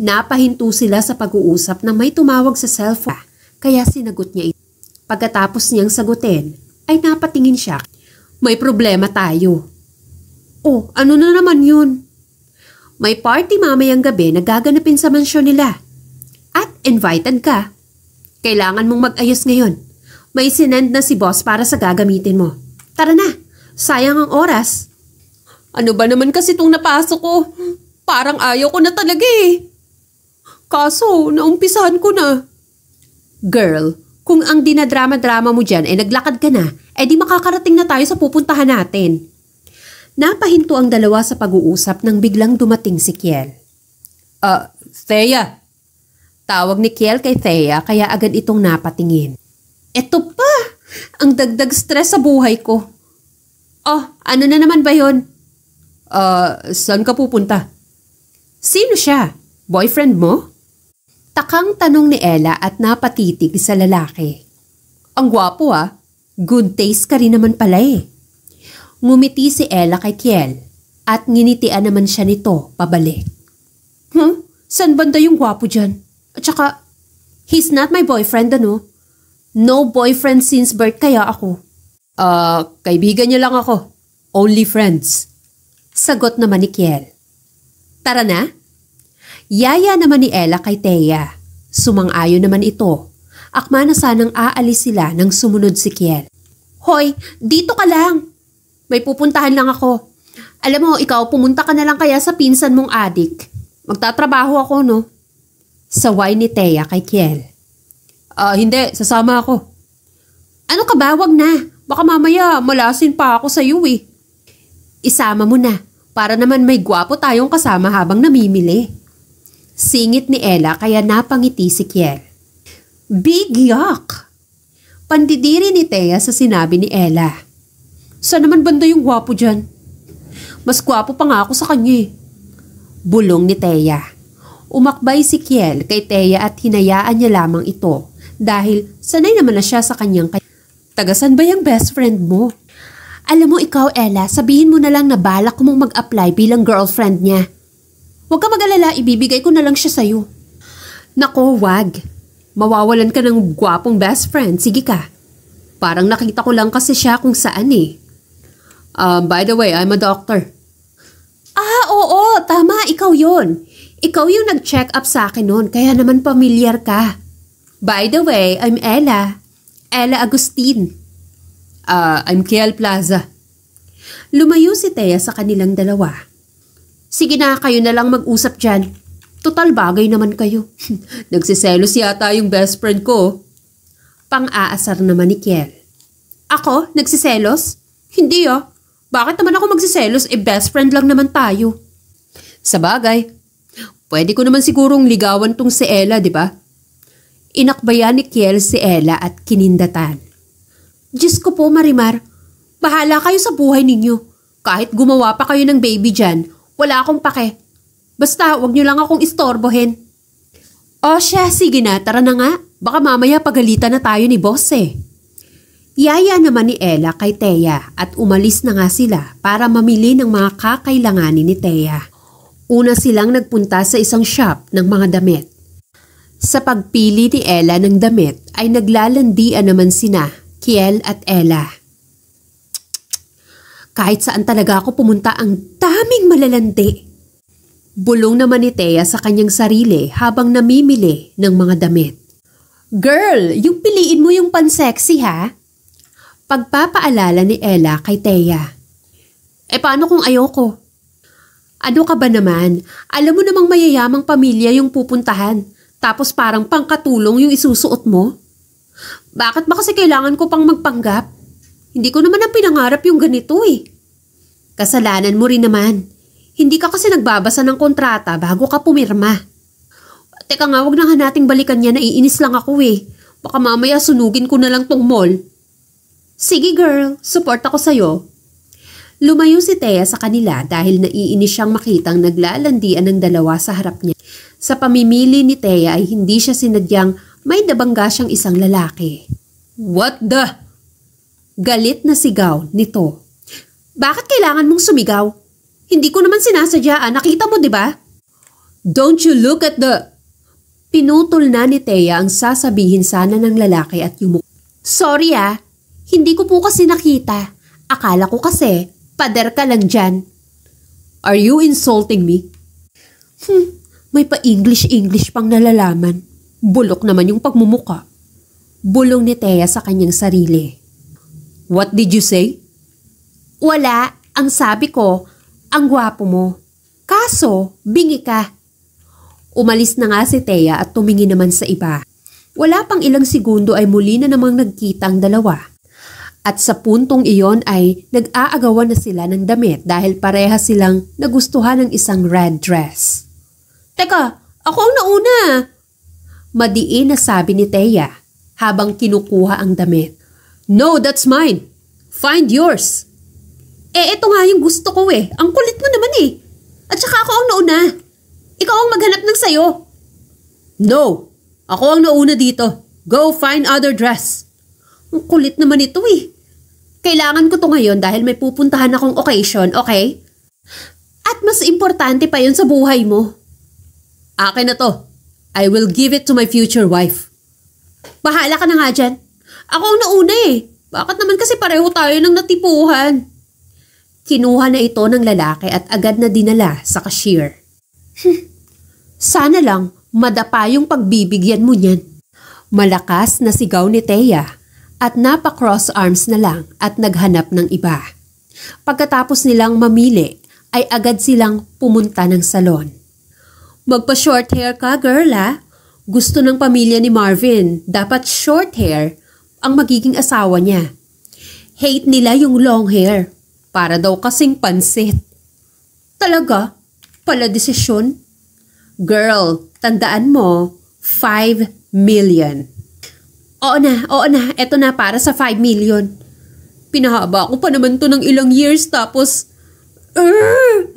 Napahinto sila sa pag-uusap na may tumawag sa cellphone kaya sinagot niya ito. Pagkatapos niyang sagutin, ay napatingin siya. May problema tayo. Oh, ano na naman yun? May party mamayang gabi na gaganapin sa mansyon nila. At invited ka. Kailangan mong mag-ayos ngayon. May sinend na si boss para sa gagamitin mo. Tara na, sayang ang oras. Ano ba naman kasi itong napasok ko? Parang ayaw ko na talaga eh. Kaso, naumpisahan ko na. Girl, kung ang dinadrama-drama mo dyan ay eh, naglakad ka na, eh di makakarating na tayo sa pupuntahan natin. Napahinto ang dalawa sa pag-uusap nang biglang dumating si Kiel. Ah, uh, Thea! Tawag ni Kiel kay Thea kaya agad itong napatingin. Eto pa! Ang dagdag stress sa buhay ko. Oh, ano na naman ba yon? Ah, uh, saan ka pupunta? Sino siya? Boyfriend mo? Takang tanong ni Ella at napatitig sa lalaki. Ang gwapo ah. Good taste ka rin naman pala eh. Ngumiti si Ella kay Kiel at nginitian naman siya nito pabalik. Hmm? San banda yung gwapo dyan? At saka, he's not my boyfriend ano? No boyfriend since birth kaya ako. Ah, uh, kaibigan niya lang ako. Only friends. Sagot naman ni Kiel. Tara na? Yaya naman ni Ella kay Thea. Sumang-ayo naman ito. Akma na sanang aalis sila nang sumunod si Kiel. Hoy, dito ka lang! May pupuntahan lang ako. Alam mo, ikaw, pumunta ka na lang kaya sa pinsan mong adik. Magtatrabaho ako, no? Saway ni Thea kay Kiel. Ah, uh, hindi. Sasama ako. Ano ka ba? Wag na. Baka mamaya malasin pa ako sa iyo eh. Isama mo na para naman may gwapo tayong kasama habang namimili. Singit ni Ella kaya napangiti si Kiel. Big yuck! Pandidiri ni Thea sa sinabi ni Ella. Saan naman banda yung gwapo dyan? Mas gwapo pa nga ako sa kanya eh. Bulong ni Teya. Umakbay si Kiel kay Teya at hinayaan niya lamang ito dahil sanay naman na siya sa kanyang kay... Tagasan ba yung best friend mo? Alam mo ikaw, Ella, sabihin mo na lang na balak ko mong mag-apply bilang girlfriend niya. Huwag ka mag-alala, ibibigay ko na lang siya sa'yo. Nako, wag. Mawawalan ka ng gwapong best friend, sige ka. Parang nakita ko lang kasi siya kung saan eh. Um, by the way, I'm a doctor. Ah, oo, tama, ikaw yon. Ikaw yung nag-check up sa akin noon, kaya naman pamilyar ka. By the way, I'm Ella. Ella Agustin. uh, I'm Kiel Plaza. Lumayo si Thea sa kanilang dalawa. Sige na, kayo na lang mag-usap dyan. Total bagay naman kayo. Nagsiselos yata yung best friend ko. Pang-aasar naman ni Kiel. Ako? Nagsiselos? Hindi oh. Bakit naman ako magsiselos? Eh best friend lang naman tayo. Sa bagay, pwede ko naman sigurong ligawan tong si Ella, di ba? Inakbayan ni Kiel si Ella at kinindatan. Diyos ko po, Marimar. Bahala kayo sa buhay ninyo. Kahit gumawa pa kayo ng baby dyan, wala akong pake. Basta, wag niyo lang akong istorbohin. O siya, sige na, tara na nga. Baka mamaya pagalitan na tayo ni boss eh. Yaya naman ni Ella kay Thea at umalis na nga sila para mamili ng mga kakailanganin ni Thea. Una silang nagpunta sa isang shop ng mga damit. Sa pagpili ni Ella ng damit ay naglalandian naman sina, Kiel at Ella. Kahit saan talaga ako pumunta ang daming malalandi. Bulong naman ni Thea sa kanyang sarili habang namimili ng mga damit. Girl, yung piliin mo yung pansexy ha? Pagpapaalala ni Ella kay Thea. E paano kung ayoko? Ano ka ba naman? Alam mo namang mayayamang pamilya yung pupuntahan, tapos parang pangkatulong yung isusuot mo? Bakit ba kasi kailangan ko pang magpanggap? Hindi ko naman ang pinangarap yung ganito eh. Kasalanan mo rin naman. Hindi ka kasi nagbabasa ng kontrata bago ka pumirma. Teka nga, wag na nga nating balikan niya. naiinis lang ako eh. Baka mamaya sunugin ko na lang tong mall. Sige girl, support ako sa'yo. Lumayo si Thea sa kanila dahil naiinis siyang makitang naglalandian ng dalawa sa harap niya. Sa pamimili ni Thea ay hindi siya sinadyang may nabangga siyang isang lalaki. What the? Galit na sigaw nito. Bakit kailangan mong sumigaw? Hindi ko naman sinasadyaan, nakita mo ba? Diba? Don't you look at the... Pinutol na ni Thea ang sasabihin sana ng lalaki at yumuk. Sorry ah, hindi ko po kasi nakita. Akala ko kasi, pader ka lang dyan. Are you insulting me? Hmm, may pa-English-English pang nalalaman. Bulok naman yung pagmumuka. Bulong ni Thea sa kanyang sarili. What did you say? Wala, ang sabi ko, ang gwapo mo. Kaso, bingi ka. Umalis na nga si Thea at tumingin naman sa iba. Wala pang ilang segundo ay muli na namang nagkita ang dalawa. At sa puntong iyon ay nag-aagawan na sila ng damit dahil pareha silang nagustuhan ng isang red dress. Teka, ako ang nauna! Madiin na sabi ni Teya habang kinukuha ang damit. No, that's mine! Find yours! Eh, ito nga yung gusto ko eh. Ang kulit mo naman eh. At saka ako ang nauna. Ikaw ang maghanap ng sayo. No! Ako ang nauna dito. Go find other dress. Ang kulit naman ito eh. Kailangan ko to ngayon dahil may pupuntahan akong occasion, okay? At mas importante pa yun sa buhay mo. Akin na to. I will give it to my future wife. Bahala ka na nga dyan. Ako ang nauna eh. Bakit naman kasi pareho tayo ng natipuhan? Kinuha na ito ng lalaki at agad na dinala sa cashier. Sana lang madapa yung pagbibigyan mo niyan. Malakas na sigaw ni Thea at napa-cross arms na lang at naghanap ng iba. Pagkatapos nilang mamili ay agad silang pumunta ng salon. Magpa-short hair ka, girl ha? Ah. Gusto ng pamilya ni Marvin, dapat short hair ang magiging asawa niya. Hate nila yung long hair, para daw kasing pansit. Talaga? Pala desisyon? Girl, tandaan mo, 5 million. Oo na, oo na, eto na para sa 5 million. Pinahaba ko pa naman to ng ilang years tapos... Urgh!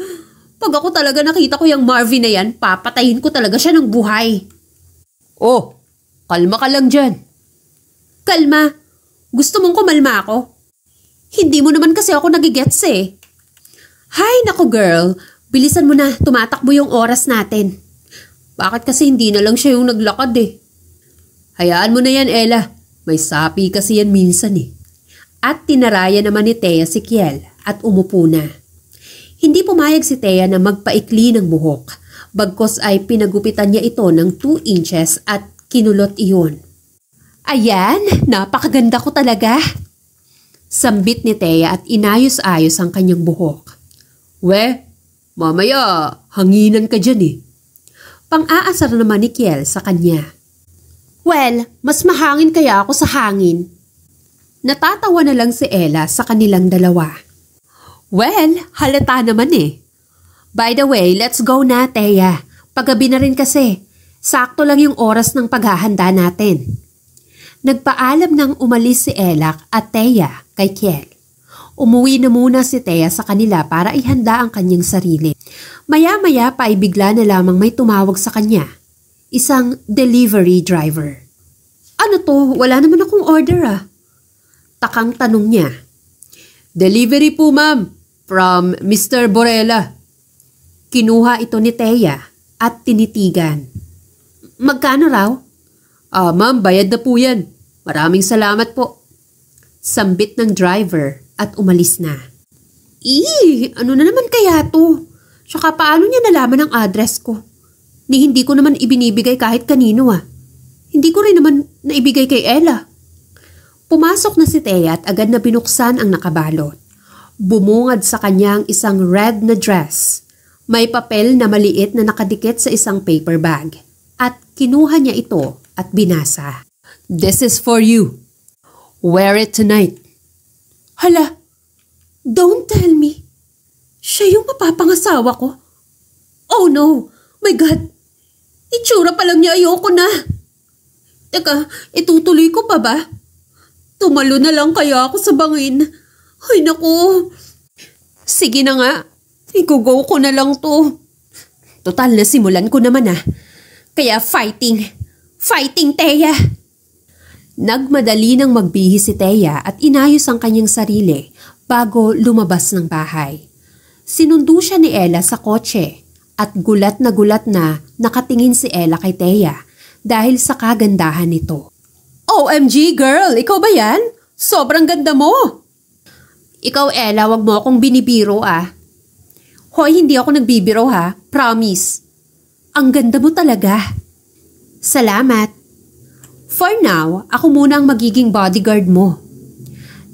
Pag ako talaga nakita ko yung Marvin na yan, papatayin ko talaga siya ng buhay. Oh, kalma ka lang dyan. Kalma? Gusto mong kumalma ako? Hindi mo naman kasi ako nagigets eh. Hay nako girl, bilisan mo na, tumatakbo yung oras natin. Bakit kasi hindi na lang siya yung naglakad eh? Hayaan mo na yan, Ella. May sapi kasi yan minsan eh. At tinaraya naman ni Thea si Kiel at umupo na. Hindi pumayag si Thea na magpaikli ng buhok. Bagkos ay pinagupitan niya ito ng 2 inches at kinulot iyon. Ayan, napakaganda ko talaga. Sambit ni Thea at inayos-ayos ang kanyang buhok. We, mamaya, hanginan ka dyan eh. Pang-aasar naman ni Kiel sa kanya. Well, mas mahangin kaya ako sa hangin. Natatawa na lang si Ella sa kanilang dalawa. Well, halata naman eh. By the way, let's go na, Teya. Pagabi na rin kasi. Sakto lang yung oras ng paghahanda natin. Nagpaalam nang umalis si Ella at Teya kay Kiel. Umuwi na muna si Teya sa kanila para ihanda ang kanyang sarili. Maya-maya pa ay bigla na lamang may tumawag sa kanya. Isang delivery driver. Ano to? Wala naman akong order ah. Takang tanong niya. Delivery po ma'am, from Mr. Borella. Kinuha ito ni Teya at tinitigan. Magkano raw? Ah ma'am, bayad na po yan. Maraming salamat po. Sambit ng driver at umalis na. Ih, ano na naman kaya to? Tsaka paano niya nalaman ang address ko? Di hindi ko naman ibinibigay kahit kanino ah. Hindi ko rin naman naibigay kay Ella. Pumasok na si Thea at agad na binuksan ang nakabalot. Bumungad sa kanya ang isang red na dress. May papel na maliit na nakadikit sa isang paper bag. At kinuha niya ito at binasa. This is for you. Wear it tonight. Hala, don't tell me. Siya yung mapapangasawa ko? Oh no, my God, Itsura pa lang niya ayoko na. Teka, itutuloy ko pa ba? Tumalo na lang kaya ako sa bangin. Ay naku. Sige na nga. Igugo ko na lang to. Total na simulan ko naman ah. Kaya fighting. Fighting, Teya! Nagmadali nang magbihi si Teya at inayos ang kanyang sarili bago lumabas ng bahay. Sinundo siya ni Ella sa kotse at gulat na gulat na nakatingin si Ella kay Thea dahil sa kagandahan nito. OMG girl, ikaw ba yan? Sobrang ganda mo! Ikaw Ella, wag mo akong binibiro ah. Hoy, hindi ako nagbibiro ha, promise. Ang ganda mo talaga. Salamat. For now, ako muna ang magiging bodyguard mo.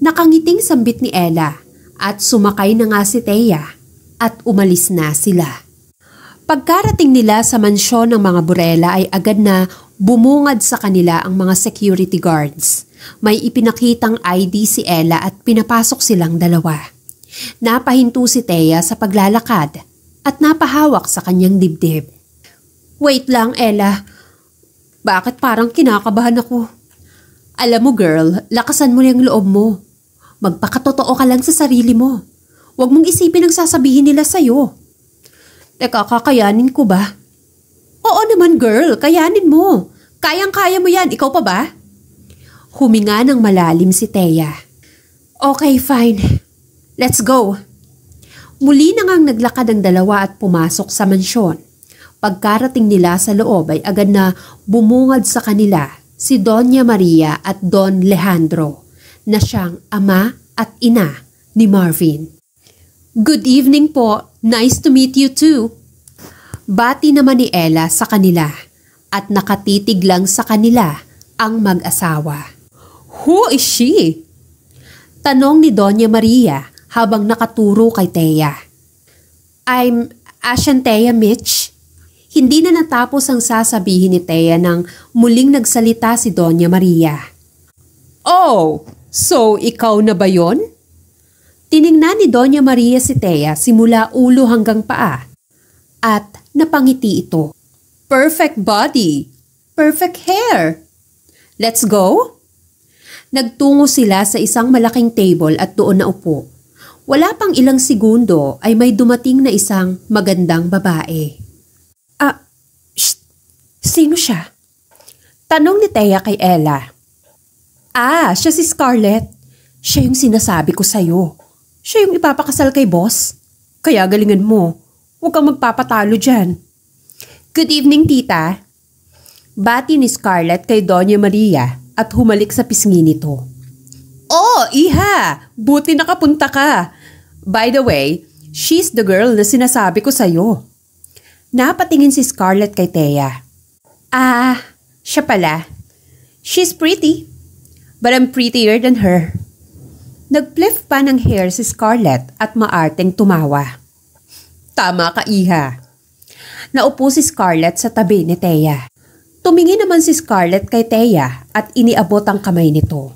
Nakangiting sambit ni Ella at sumakay na nga si Thea at umalis na sila. Pagkarating nila sa mansyon ng mga Burela ay agad na bumungad sa kanila ang mga security guards. May ipinakitang ID si Ella at pinapasok silang dalawa. Napahinto si Thea sa paglalakad at napahawak sa kanyang dibdib. Wait lang, Ella. Bakit parang kinakabahan ako? Alam mo girl, lakasan mo yung loob mo. Magpakatotoo ka lang sa sarili mo. Huwag mong isipin ang sasabihin nila sa'yo. Teka, kakayanin ko ba? Oo naman girl, kayanin mo. Kayang-kaya mo yan, ikaw pa ba? Huminga ng malalim si Teya. Okay, fine. Let's go. Muli na ngang naglakad ang dalawa at pumasok sa mansyon. Pagkarating nila sa loob ay agad na bumungad sa kanila si Doña Maria at Don Leandro na siyang ama at ina ni Marvin. Good evening po, Nice to meet you too. Bati naman ni Ella sa kanila at nakatitig lang sa kanila ang mag-asawa. Who is she? Tanong ni Doña Maria habang nakaturo kay Thea. I'm Ashantea Mitch. Hindi na natapos ang sasabihin ni Thea nang muling nagsalita si Doña Maria. Oh, so ikaw na ba yon? Tiningnan ni Doña Maria si Thea simula ulo hanggang paa at napangiti ito. Perfect body! Perfect hair! Let's go? Nagtungo sila sa isang malaking table at doon na upo. Wala pang ilang segundo ay may dumating na isang magandang babae. Ah, shh, sino siya? Tanong ni Thea kay Ella. Ah, siya si Scarlett. Siya yung sinasabi ko sa'yo. Siya yung ipapakasal kay boss. Kaya galingan mo. Huwag kang magpapatalo dyan. Good evening, tita. Bati ni Scarlett kay Doña Maria at humalik sa pisngi nito. Oh, iha! Buti nakapunta ka. By the way, she's the girl na sinasabi ko sa'yo. Napatingin si Scarlett kay Thea. Ah, siya pala. She's pretty, but I'm prettier than her. Nagpliff pa ng hair si Scarlett at maarteng tumawa. Tama ka, iha. Naupo si Scarlett sa tabi ni Thea. Tumingin naman si Scarlett kay Thea at iniabot ang kamay nito.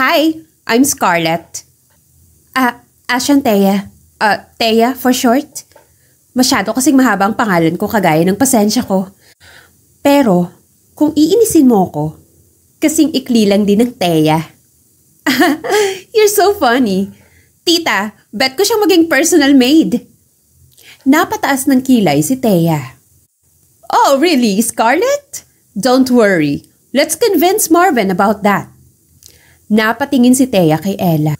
Hi, I'm Scarlett. Ah, Ashan Thea. Ah, Thea for short. Masyado kasing mahaba ang pangalan ko kagaya ng pasensya ko. Pero, kung iinisin mo ako, kasing ikli lang din ng Thea. You're so funny. Tita, bet ko siyang maging personal maid. Napataas ng kilay si Thea. Oh, really, Scarlett? Don't worry. Let's convince Marvin about that. Napatingin si Thea kay Ella.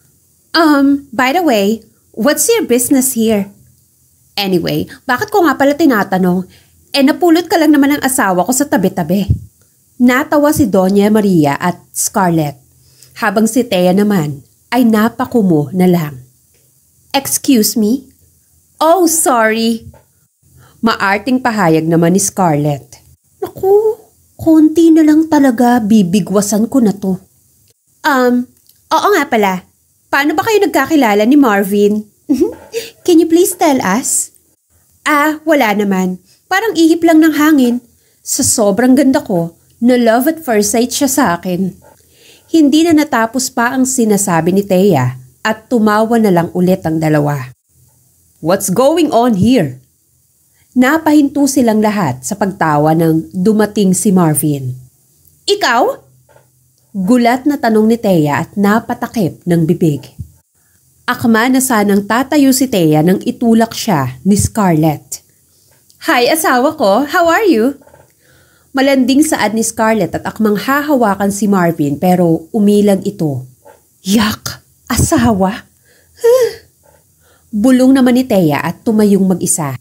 Um, by the way, what's your business here? Anyway, bakit ko nga pala tinatanong? Eh napulot ka lang naman ng asawa ko sa tabi-tabi. Natawa si Doña Maria at Scarlett habang si Thea naman ay napakumo na lang. Excuse me? Oh, sorry! Maarting pahayag naman ni Scarlett. Naku, konti na lang talaga bibigwasan ko na to. Um, oo nga pala. Paano ba kayo nagkakilala ni Marvin? Mhm. Can you please tell us? Ah, wala naman. Parang ihip lang ng hangin. Sa sobrang ganda ko, na love at first sight siya sa akin. Hindi na natapos pa ang sinasabi ni Thea at tumawa na lang ulit ang dalawa. What's going on here? Napahinto silang lahat sa pagtawa ng dumating si Marvin. Ikaw? Gulat na tanong ni Thea at napatakip ng bibig. Akma na sanang tatayo si Thea nang itulak siya ni Scarlett. Hi asawa ko, how are you? Malanding saad ni Scarlett at akmang hahawakan si Marvin pero umilag ito. Yak! Asawa? Bulong naman ni Thea at tumayong mag-isa.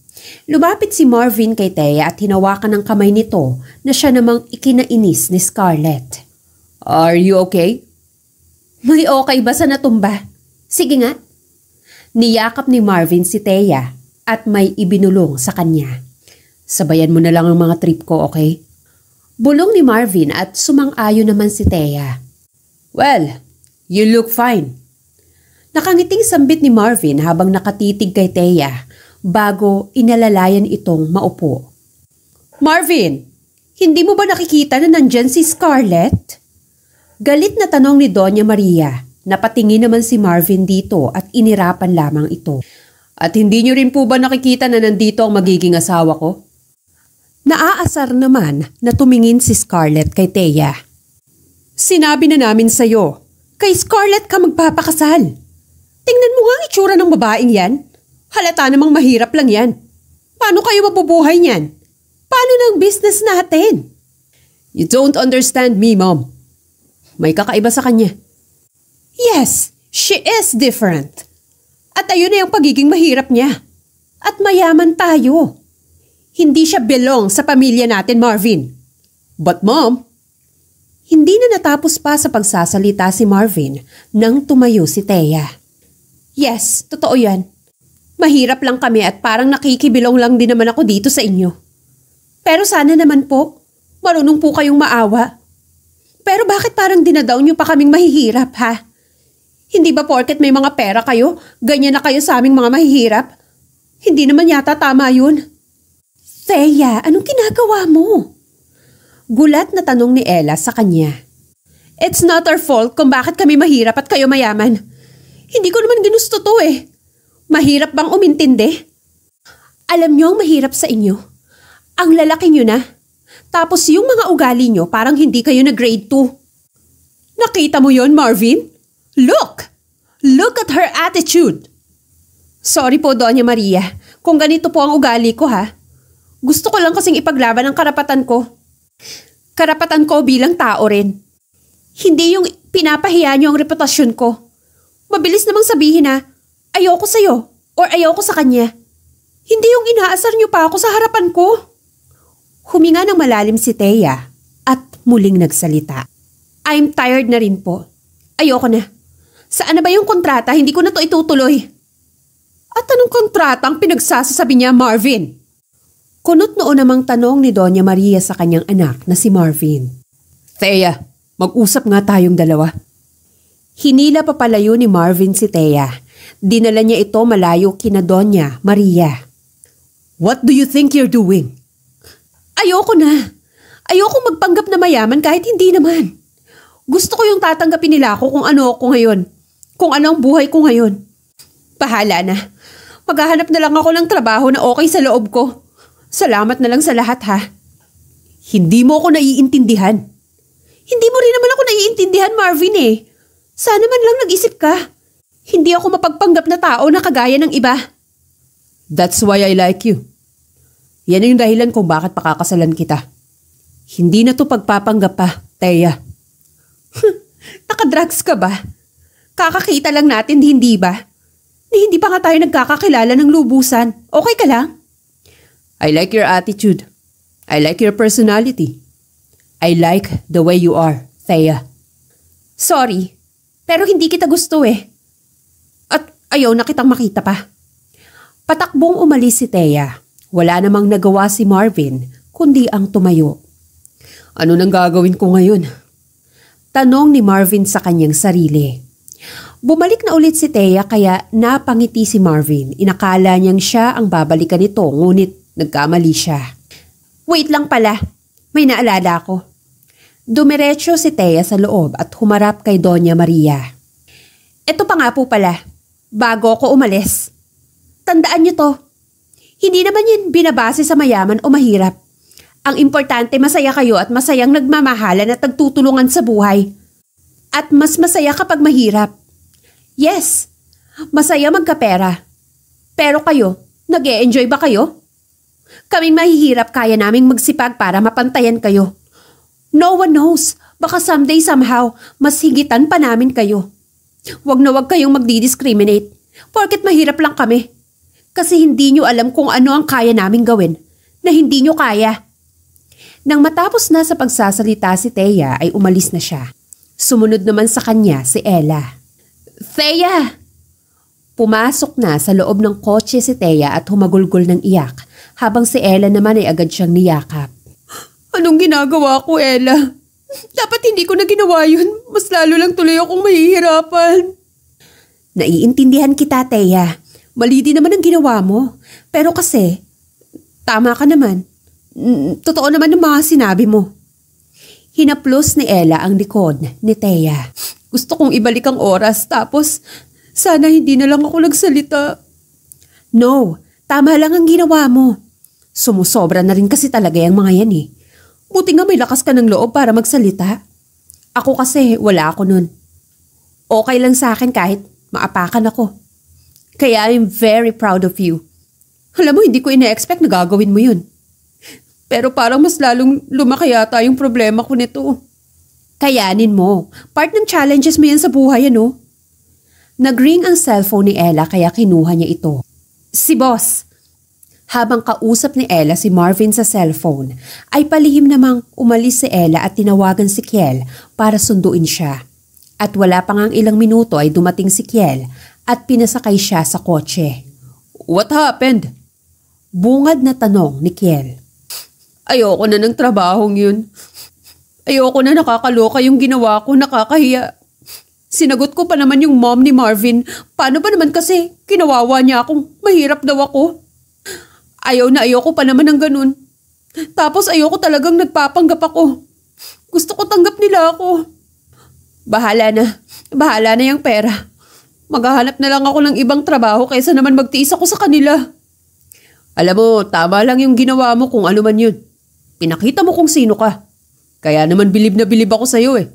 Lumapit si Marvin kay Thea at hinawakan ng kamay nito na siya namang ikinainis ni Scarlett. Are you okay? May okay ba sa natumba? Sige nga. Niyakap ni Marvin si Thea at may ibinulong sa kanya. Sabayan mo na lang ang mga trip ko, okay? Bulong ni Marvin at sumang-ayon naman si Thea. Well, you look fine. Nakangiting sambit ni Marvin habang nakatitig kay Thea bago inalalayan itong maupo. Marvin, hindi mo ba nakikita na nandyan si Scarlett? Galit na tanong ni Doña Maria. Napatingin naman si Marvin dito at inirapan lamang ito. At hindi niyo rin po ba nakikita na nandito ang magiging asawa ko? Naaasar naman na tumingin si Scarlett kay Thea. Sinabi na namin sa'yo, kay Scarlett ka magpapakasal. Tingnan mo nga ang itsura ng babaeng yan. Halata namang mahirap lang yan. Paano kayo mabubuhay niyan? Paano ng business natin? You don't understand me, Mom. May kakaiba sa kanya. Yes, she is different. At ayun na yung pagiging mahirap niya. At mayaman tayo. Hindi siya belong sa pamilya natin, Marvin. But mom, hindi na natapos pa sa pagsasalita si Marvin nang tumayo si Thea. Yes, totoo yan. Mahirap lang kami at parang nakikibilong lang din naman ako dito sa inyo. Pero sana naman po, marunong po kayong maawa. Pero bakit parang dinadaw niyo pa kaming mahihirap, ha? Hindi ba porket may mga pera kayo, ganyan na kayo sa aming mga mahihirap? Hindi naman yata tama yun. Thea, anong kinagawa mo? Gulat na tanong ni Ella sa kanya. It's not our fault kung bakit kami mahirap at kayo mayaman. Hindi ko naman ginusto to eh. Mahirap bang umintindi? Alam niyo ang mahirap sa inyo? Ang lalaki niyo na. Ah. Tapos yung mga ugali niyo parang hindi kayo na grade 2. Nakita mo yon Marvin? Look! Look at her attitude! Sorry po, Doña Maria, kung ganito po ang ugali ko ha. Gusto ko lang kasing ipaglaban ang karapatan ko. Karapatan ko bilang tao rin. Hindi yung pinapahiya niyo ang reputasyon ko. Mabilis namang sabihin na, ayoko sa'yo or ayoko sa kanya. Hindi yung inaasar niyo pa ako sa harapan ko. Huminga ng malalim si Thea at muling nagsalita. I'm tired na rin po. Ayoko na. Saan na ba yung kontrata? Hindi ko na to itutuloy. At anong kontrata ang pinagsasasabi niya, Marvin? Kunot noon namang tanong ni Doña Maria sa kanyang anak na si Marvin. Thea, mag-usap nga tayong dalawa. Hinila papalayo ni Marvin si Thea. Dinala niya ito malayo kina Doña Maria. What do you think you're doing? Ayoko na. Ayoko magpanggap na mayaman kahit hindi naman. Gusto ko yung tatanggapin nila ako kung ano ako ngayon. Kung ano ang buhay ko ngayon. Pahala na. Maghahanap na lang ako ng trabaho na okay sa loob ko Salamat na lang sa lahat ha. Hindi mo ako naiintindihan. Hindi mo rin naman ako naiintindihan, Marvin eh. Sana man lang nag-isip ka. Hindi ako mapagpanggap na tao na kagaya ng iba. That's why I like you. Yan yung dahilan kung bakit pakakasalan kita. Hindi na to pagpapanggap pa, Teya. drugs ka ba? Kakakita lang natin, hindi ba? Ni hindi pa nga tayo nagkakakilala ng lubusan. Okay ka lang? I like your attitude. I like your personality. I like the way you are, Thea. Sorry, pero hindi kita gusto eh. At ayaw na kitang makita pa. Patakbong umalis si Thea. Wala namang nagawa si Marvin, kundi ang tumayo. Ano nang gagawin ko ngayon? Tanong ni Marvin sa kanyang sarili. Bumalik na ulit si Thea kaya napangiti si Marvin. Inakala niyang siya ang babalikan ito ngunit Nagkamali siya. Wait lang pala. May naalala ako. Dumiretso si Thea sa loob at humarap kay Doña Maria. Ito pa nga po pala, bago ako umalis. Tandaan niyo to. Hindi naman yan binabase sa mayaman o mahirap. Ang importante masaya kayo at masayang nagmamahalan at nagtutulungan sa buhay. At mas masaya kapag mahirap. Yes, masaya magkapera. Pero kayo, nag -e enjoy ba kayo? Kaming mahihirap kaya naming magsipag para mapantayan kayo. No one knows. Baka someday somehow, mas higitan pa namin kayo. Huwag na huwag kayong magdi-discriminate. Porket mahirap lang kami. Kasi hindi nyo alam kung ano ang kaya naming gawin. Na hindi nyo kaya. Nang matapos na sa pagsasalita si Thea ay umalis na siya. Sumunod naman sa kanya si Ella. Thea! Pumasok na sa loob ng kotse si Thea at humagulgol ng iyak habang si Ella naman ay agad siyang niyakap. Anong ginagawa ko, Ella? Dapat hindi ko na ginawa yun. Mas lalo lang tuloy akong mahihirapan. Naiintindihan kita, Teya. Mali din naman ang ginawa mo. Pero kasi, tama ka naman. Mm, totoo naman ang mga sinabi mo. Hinaplos ni Ella ang likod ni Teya. Gusto kong ibalik ang oras tapos sana hindi na lang ako nagsalita. No, tama lang ang ginawa mo. Sumusobra na rin kasi talaga yung mga yan eh. Buti nga may lakas ka ng loob para magsalita. Ako kasi wala ako nun. Okay lang sa akin kahit maapakan ako. Kaya I'm very proud of you. Alam mo, hindi ko ina-expect na gagawin mo yun. Pero parang mas lalong lumaki yata yung problema ko nito. Kayanin mo. Part ng challenges mo yan sa buhay, ano? Nagring ang cellphone ni Ella kaya kinuha niya ito. Si boss, habang kausap ni Ella si Marvin sa cellphone, ay palihim namang umalis si Ella at tinawagan si Kiel para sunduin siya. At wala pa ngang ilang minuto ay dumating si Kiel at pinasakay siya sa kotse. What happened? Bungad na tanong ni Kiel. Ayoko na ng trabahong yun. Ayoko na nakakaloka yung ginawa ko, nakakahiya. Sinagot ko pa naman yung mom ni Marvin. Paano ba naman kasi? Kinawawa niya akong mahirap daw ako. Ayaw na ayoko pa naman ng ganun. Tapos ayoko talagang nagpapanggap ako. Gusto ko tanggap nila ako. Bahala na. Bahala na yung pera. Maghahanap na lang ako ng ibang trabaho kaysa naman magtiis ako sa kanila. Alam mo, tama lang yung ginawa mo kung ano man yun. Pinakita mo kung sino ka. Kaya naman bilib na bilib ako sa'yo eh.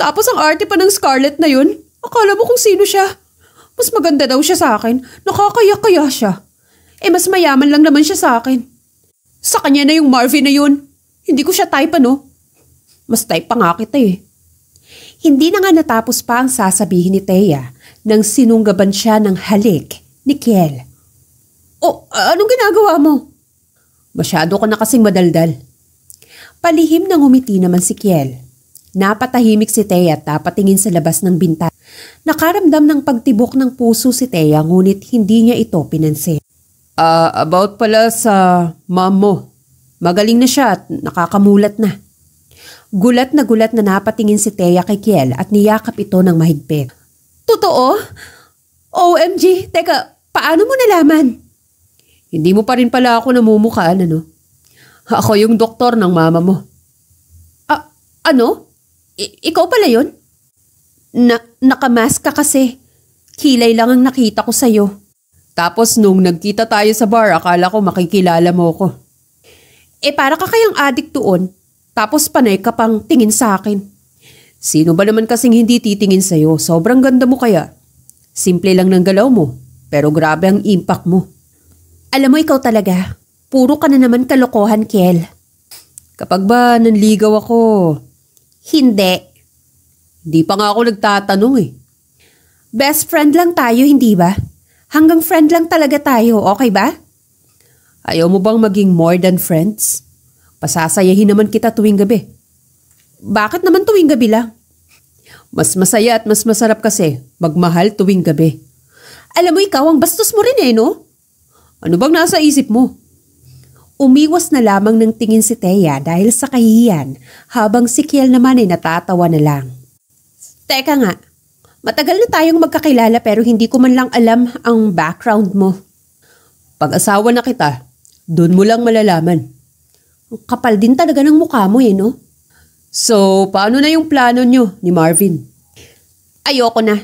Tapos ang arte pa ng Scarlett na yun, akala mo kung sino siya. Mas maganda daw siya sa akin, nakakaya-kaya siya. Eh mas mayaman lang naman siya sa akin. Sa kanya na yung Marvin na yun. Hindi ko siya type ano. Mas type pa nga kita eh. Hindi na nga natapos pa ang sasabihin ni Thea nang sinunggaban siya ng halik ni Kiel. O, oh, anong ginagawa mo? Masyado ka na kasing madaldal. Palihim na umiti naman si Kiel. Napatahimik si Thea at napatingin sa labas ng bintana. Nakaramdam ng pagtibok ng puso si Thea ngunit hindi niya ito pinansin. Uh, about pala sa mom mo. Magaling na siya at nakakamulat na. Gulat na gulat na napatingin si Teya kay Kiel at niyakap ito ng mahigpit. Totoo? OMG, teka, paano mo nalaman? Hindi mo pa rin pala ako namumukaan, ano? Ako yung doktor ng mama mo. Ah, ano? I- ikaw pala yun? Na- nakamask ka kasi. Kilay lang ang nakita ko sa'yo. Tapos nung nagkita tayo sa bar, akala ko makikilala mo ko. Eh para ka kayang adik doon, tapos panay ka pang tingin sa akin. Sino ba naman kasing hindi titingin sa'yo? Sobrang ganda mo kaya. Simple lang ng galaw mo, pero grabe ang impact mo. Alam mo ikaw talaga, puro ka na naman kalokohan, Kiel. Kapag ba nanligaw ako? Hindi. Hindi pa nga ako nagtatanong eh. Best friend lang tayo, hindi ba? Hanggang friend lang talaga tayo, okay ba? Ayaw mo bang maging more than friends? Pasasayahin naman kita tuwing gabi. Bakit naman tuwing gabi lang? Mas masaya at mas masarap kasi magmahal tuwing gabi. Alam mo ikaw ang bastos mo rin eh, no? Ano bang nasa isip mo? Umiwas na lamang ng tingin si Thea dahil sa kahihiyan habang si Kiel naman ay natatawa na lang. Teka nga, Matagal na tayong magkakilala pero hindi ko man lang alam ang background mo. Pag-asawa na kita, doon mo lang malalaman. Kapal din talaga ng mukha mo eh, no? So, paano na yung plano nyo ni Marvin? Ayoko na.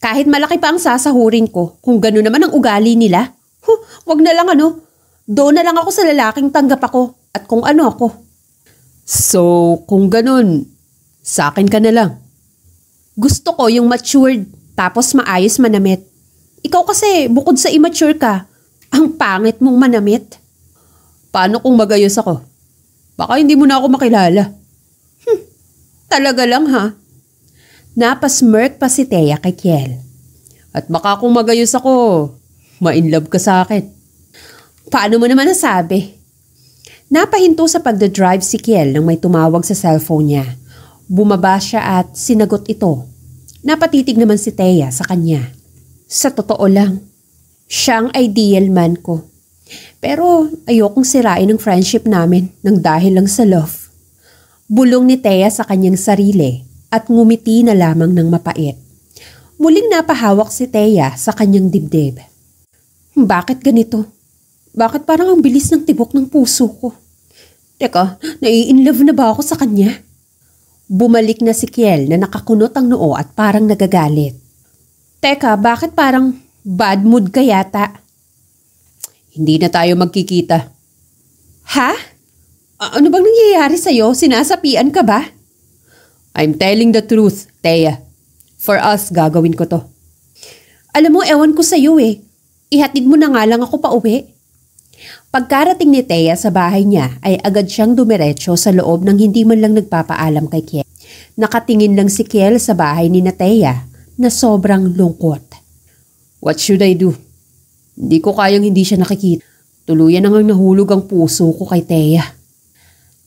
Kahit malaki pa ang sasahurin ko, kung gano'n naman ang ugali nila, huh, wag na lang ano, doon na lang ako sa lalaking tanggap ako at kung ano ako. So, kung ganun, sa akin ka na lang. Gusto ko yung matured tapos maayos manamit. Ikaw kasi, bukod sa immature ka, ang pangit mong manamit. Paano kung magayos ako? Baka hindi mo na ako makilala. Hm, talaga lang ha. Napasmirk pa si Thea kay Kiel. At baka kung magayos ako, ma-inlove ka sa akin. Paano mo naman nasabi? Napahinto sa pagdadrive si Kiel nang may tumawag sa cellphone niya. Bumaba siya at sinagot ito. Napatitig naman si Thea sa kanya. Sa totoo lang, siya ang ideal man ko. Pero ayokong sirain ang friendship namin nang dahil lang sa love. Bulong ni Thea sa kanyang sarili at ngumiti na lamang ng mapait. Muling napahawak si Thea sa kanyang dibdib. Bakit ganito? Bakit parang ang bilis ng tibok ng puso ko? Teka, nai-inlove na ba ako sa kanya? Bumalik na si Kiel na nakakunot ang noo at parang nagagalit. Teka, bakit parang bad mood ka yata? Hindi na tayo magkikita. Ha? A ano bang nangyayari sa'yo? Sinasapian ka ba? I'm telling the truth, Thea. For us, gagawin ko to. Alam mo, ewan ko sa'yo eh. Ihatid mo na nga lang ako pa uwi. Pagkarating ni Thea sa bahay niya ay agad siyang dumiretso sa loob ng hindi man lang nagpapaalam kay Kiel. Nakatingin lang si Kiel sa bahay ni Natea na sobrang lungkot. What should I do? Hindi ko kayang hindi siya nakikita. Tuluyan na nahulog ang puso ko kay Thea.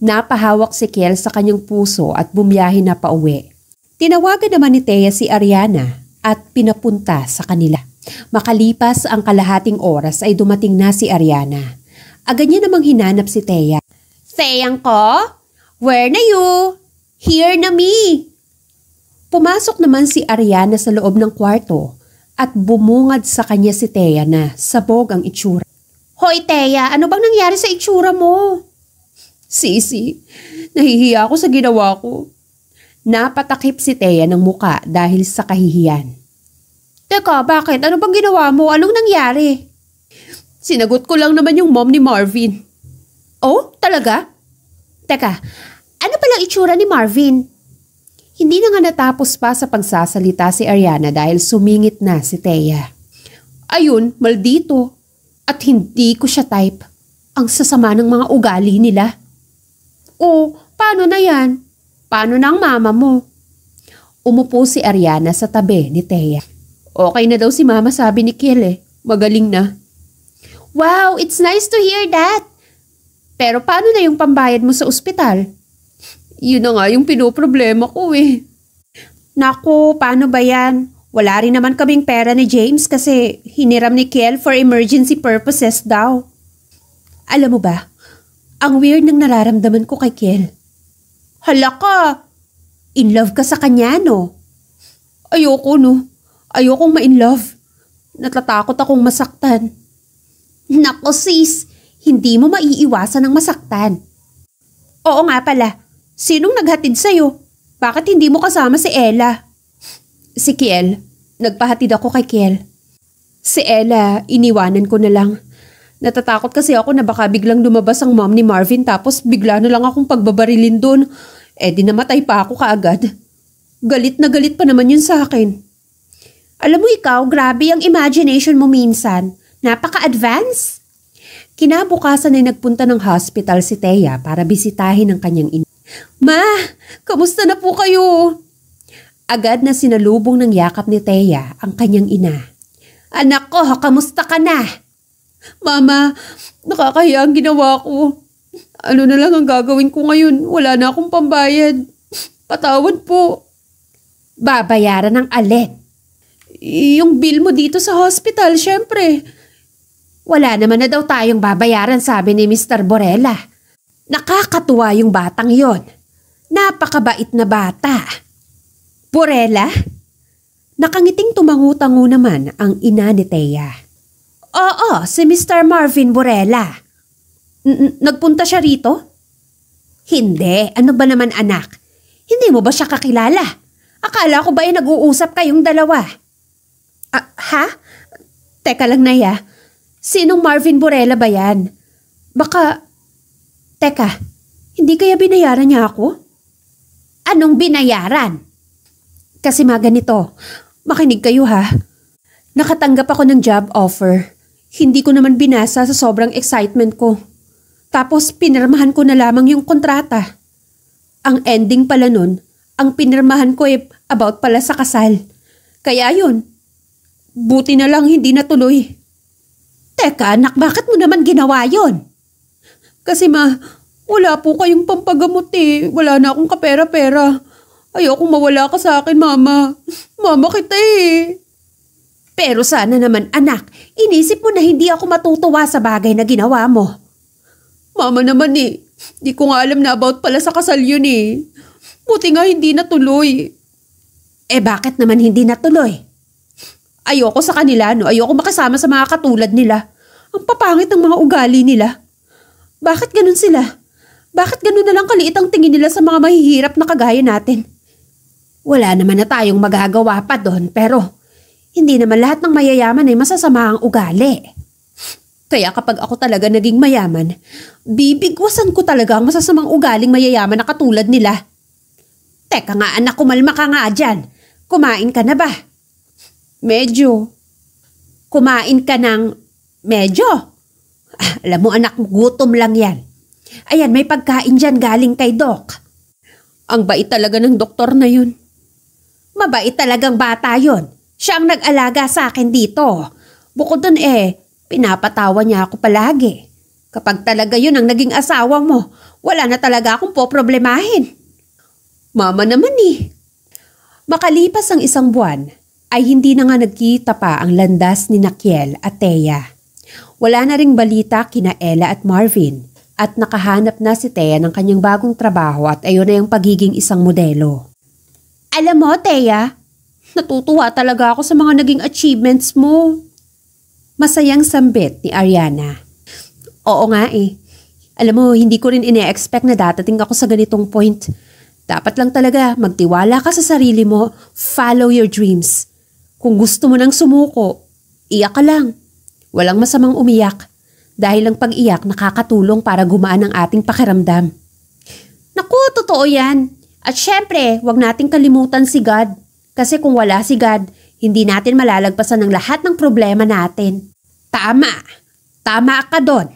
Napahawak si Kiel sa kanyang puso at bumiyahe na pauwi. Tinawagan naman ni Thea si Ariana at pinapunta sa kanila. Makalipas ang kalahating oras ay dumating na si Ariana. Agad niya namang hinanap si Thea. Theyang ko, where na you? Here na me! Pumasok naman si Ariana sa loob ng kwarto at bumungad sa kanya si Thea na sabog ang itsura. Hoy Thea, ano bang nangyari sa itsura mo? Sisi, nahihiya ako sa ginawa ko. Napatakip si Thea ng muka dahil sa kahihiyan. Teka, bakit? Ano bang ginawa mo? Anong nangyari? Sinagot ko lang naman yung mom ni Marvin. Oh, talaga? Teka, ano palang itsura ni Marvin? Hindi na nga natapos pa sa pagsasalita si Ariana dahil sumingit na si Thea. Ayun, maldito. At hindi ko siya type. Ang sasama ng mga ugali nila. Oh, paano na yan? Paano na ang mama mo? Umupo si Ariana sa tabi ni Thea. Okay na daw si mama sabi ni Kiel eh. Magaling na. Wow, it's nice to hear that. Pero paano na yung pambayad mo sa ospital? Yun na nga yung pinoproblema ko eh. Naku, paano ba yan? Wala rin naman kaming pera ni James kasi hiniram ni Kiel for emergency purposes daw. Alam mo ba, ang weird ng nararamdaman ko kay Kiel. Halaka, in love ka sa kanya no? Ayoko no, ayokong ma-in love. Natatakot akong masaktan. Nako sis, hindi mo maiiwasan ang masaktan. Oo nga pala, sinong naghatid sa'yo? Bakit hindi mo kasama si Ella? Si Kiel. Nagpahatid ako kay Kiel. Si Ella, iniwanan ko na lang. Natatakot kasi ako na baka biglang lumabas ang mom ni Marvin tapos bigla na lang akong pagbabarilin doon. Eh di namatay pa ako kaagad. Galit na galit pa naman yun sa akin. Alam mo ikaw, grabe ang imagination mo minsan. Napaka-advance! Kinabukasan ay nagpunta ng hospital si Thea para bisitahin ang kanyang ina. Ma, kamusta na po kayo? Agad na sinalubong ng yakap ni Thea ang kanyang ina. Anak ko, kamusta ka na? Mama, nakakahiya ang ginawa ko. Ano na lang ang gagawin ko ngayon? Wala na akong pambayad. Patawad po. Babayaran ng alet. Yung bill mo dito sa hospital, syempre. Wala naman na daw tayong babayaran sabi ni Mr. Borella. Nakakatuwa yung batang yon. Napakabait na bata. Borella? Nakangiting tumangutango naman ang ina ni Thea. Oo, si Mr. Marvin Borella. Nagpunta siya rito? Hindi, ano ba naman anak? Hindi mo ba siya kakilala? Akala ko ba ay nag-uusap kayong dalawa? Ah, ha? Teka lang, Naya. Sinong Marvin Borella ba yan? Baka... Teka, hindi kaya binayaran niya ako? Anong binayaran? Kasi ma ganito, makinig kayo ha. Nakatanggap ako ng job offer. Hindi ko naman binasa sa sobrang excitement ko. Tapos pinirmahan ko na lamang yung kontrata. Ang ending pala nun, ang pinirmahan ko eh about pala sa kasal. Kaya yun, buti na lang hindi natuloy. Teka anak, bakit mo naman ginawa yon? Kasi ma, wala po kayong pampagamot eh. Wala na akong kapera-pera. Ayoko mawala ka sa akin, mama. Mama kita eh. Pero sana naman anak, inisip mo na hindi ako matutuwa sa bagay na ginawa mo. Mama naman eh, di ko nga alam na about pala sa kasal yun eh. Buti nga hindi natuloy. Eh bakit naman hindi natuloy? Ayoko sa kanila, no? Ayoko makasama sa mga katulad nila. Ang papangit ng mga ugali nila. Bakit ganun sila? Bakit ganun na lang kaliit ang tingin nila sa mga mahihirap na kagaya natin? Wala naman na tayong magagawa pa doon pero hindi naman lahat ng mayayaman ay masasama ang ugali. Kaya kapag ako talaga naging mayaman, bibigwasan ko talaga ang masasamang ugaling mayayaman na katulad nila. Teka nga anak, kumalma ka nga dyan. Kumain ka na ba? Medyo. Kumain ka ng medyo. Ah, alam mo anak, gutom lang yan. Ayan, may pagkain dyan galing kay Doc. Ang bait talaga ng doktor na yun. Mabait talagang bata yon. Siya ang nag-alaga sa akin dito. Bukod dun eh, pinapatawa niya ako palagi. Kapag talaga yun ang naging asawa mo, wala na talaga akong poproblemahin. Mama naman eh. Makalipas ang isang buwan, ay hindi na nga nagkita pa ang landas ni Nakiel at Thea. Wala na ring balita kina Ella at Marvin at nakahanap na si Thea ng kanyang bagong trabaho at ayon na yung pagiging isang modelo. Alam mo, Thea, natutuwa talaga ako sa mga naging achievements mo. Masayang sambit ni Ariana. Oo nga eh. Alam mo, hindi ko rin ine-expect na datating ako sa ganitong point. Dapat lang talaga magtiwala ka sa sarili mo, follow your dreams. Kung gusto mo nang sumuko, iyak ka lang. Walang masamang umiyak dahil ang pag-iyak nakakatulong para gumaan ang ating pakiramdam. Naku, totoo yan. At syempre, wag nating kalimutan si God. Kasi kung wala si God, hindi natin malalagpasan ang lahat ng problema natin. Tama. Tama ka doon.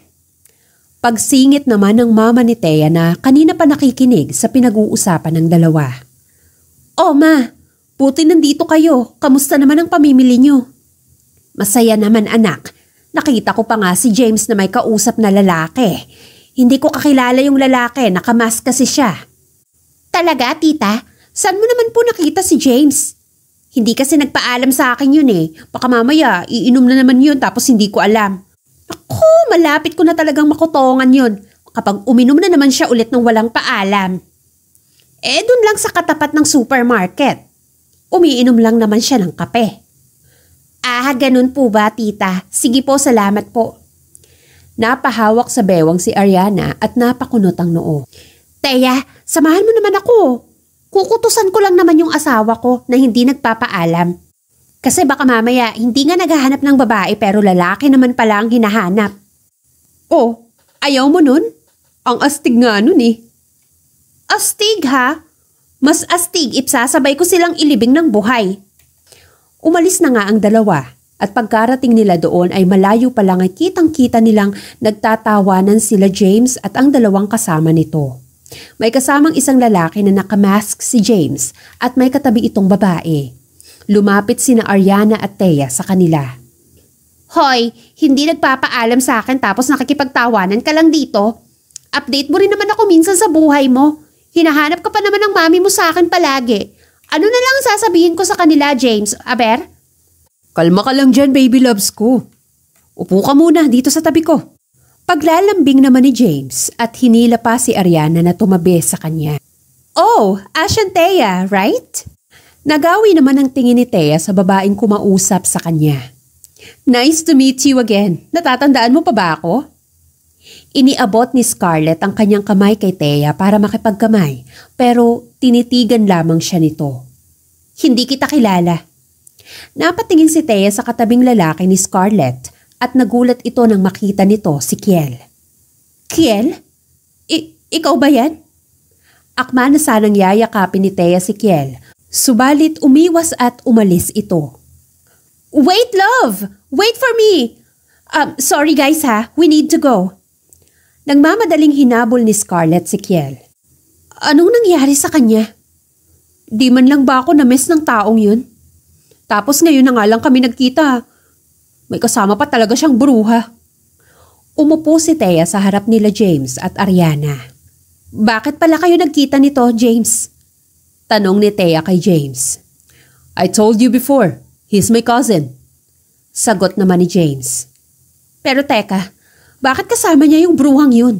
Pagsingit naman ng mama ni Thea na kanina pa nakikinig sa pinag-uusapan ng dalawa. Oh ma, Buti nandito kayo. Kamusta naman ang pamimili nyo? Masaya naman anak. Nakita ko pa nga si James na may kausap na lalaki. Hindi ko kakilala yung lalaki. Nakamas kasi siya. Talaga, tita? Saan mo naman po nakita si James? Hindi kasi nagpaalam sa akin yun eh. Baka mamaya, iinom na naman yun tapos hindi ko alam. Ako, malapit ko na talagang makutongan yun. Kapag uminom na naman siya ulit ng walang paalam. Eh, dun lang sa katapat ng supermarket. Umiinom lang naman siya ng kape. Ah, ganun po ba, tita? Sige po, salamat po. Napahawak sa bewang si Ariana at napakunot ang noo. Teya, samahan mo naman ako. Kukutusan ko lang naman yung asawa ko na hindi nagpapaalam. Kasi baka mamaya hindi nga naghahanap ng babae pero lalaki naman pala ang hinahanap. Oh, ayaw mo nun? Ang astig nga nun eh. Astig ha? Mas astig ipsasabay ko silang ilibing ng buhay. Umalis na nga ang dalawa at pagkarating nila doon ay malayo pa lang ay kitang-kita nilang nagtatawanan sila James at ang dalawang kasama nito. May kasamang isang lalaki na nakamask si James at may katabi itong babae. Lumapit sina Ariana at Thea sa kanila. Hoy, hindi nagpapaalam sa akin tapos nakikipagtawanan ka lang dito. Update mo rin naman ako minsan sa buhay mo. Hinahanap ka pa naman ng mami mo sa akin palagi. Ano na lang sasabihin ko sa kanila, James? Aber? Kalma ka lang dyan, baby loves ko. Upo ka muna dito sa tabi ko. Paglalambing naman ni James at hinila pa si Ariana na tumabi sa kanya. Oh, Ashanteya, right? Nagawi naman ang tingin ni Thea sa babaeng kumausap sa kanya. Nice to meet you again. Natatandaan mo pa ba ako? Iniabot ni Scarlett ang kanyang kamay kay Thea para makipagkamay pero tinitigan lamang siya nito. Hindi kita kilala. Napatingin si Thea sa katabing lalaki ni Scarlett at nagulat ito nang makita nito si Kiel. Kiel? I ikaw ba yan? Akma na sanang yayakapin ni Thea si Kiel, subalit umiwas at umalis ito. Wait love! Wait for me! Um, sorry guys ha, we need to go. Nagmamadaling hinabol ni Scarlett si Kiel. Anong nangyari sa kanya? Di man lang ba ako na-miss ng taong yun? Tapos ngayon na nga lang kami nagkita. May kasama pa talaga siyang bruha. Umupo si Thea sa harap nila James at Ariana. Bakit pala kayo nagkita nito, James? Tanong ni Thea kay James. I told you before, he's my cousin. Sagot naman ni James. Pero teka, bakit kasama niya yung bruhang yun?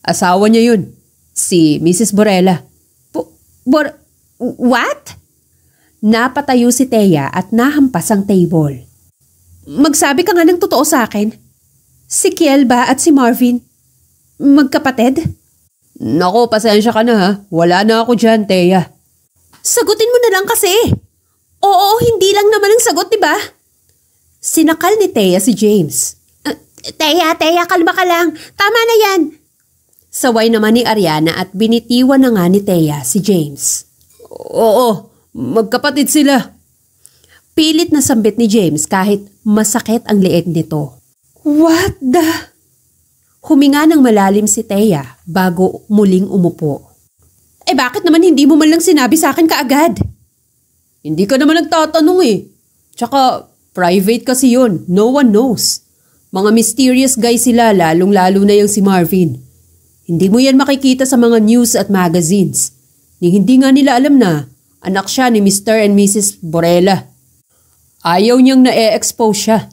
Asawa niya yun. Si Mrs. Borella. Bo Bor... What? Napatayo si Thea at nahampas ang table. Magsabi ka nga ng totoo sa akin. Si Kiel ba at si Marvin? Magkapatid? Nako, pasensya ka na ha. Wala na ako dyan, Thea. Sagutin mo na lang kasi. Oo, hindi lang naman ang sagot, di ba? Sinakal ni Thea si James. Teya, Teya, kalma ka lang. Tama na yan. Saway naman ni Ariana at binitiwan na nga ni Teya si James. Oo, magkapatid sila. Pilit na sambit ni James kahit masakit ang liit nito. What the? Huminga ng malalim si Teya bago muling umupo. Eh bakit naman hindi mo man lang sinabi sa akin kaagad? Hindi ka naman nagtatanong eh. Tsaka private kasi yun. No one knows. Mga mysterious guy sila lalong-lalo na yung si Marvin. Hindi mo yan makikita sa mga news at magazines. Ni hindi nga nila alam na anak siya ni Mr. and Mrs. Borella. Ayaw niyang na-expose siya.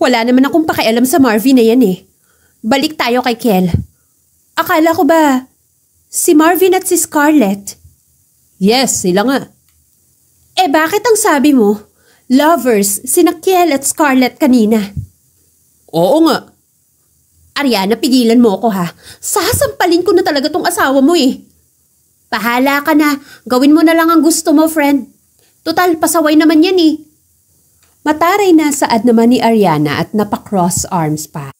Wala naman akong pakialam sa Marvin na yan eh. Balik tayo kay Kel. Akala ko ba si Marvin at si Scarlett? Yes, sila nga. Eh bakit ang sabi mo, lovers sina Kiel at Scarlett kanina? Oo nga. Ariana, pigilan mo ako ha. Sasampalin ko na talaga tong asawa mo eh. Pahala ka na. Gawin mo na lang ang gusto mo, friend. Total, pasaway naman yan eh. Mataray na saad naman ni Ariana at napakross arms pa.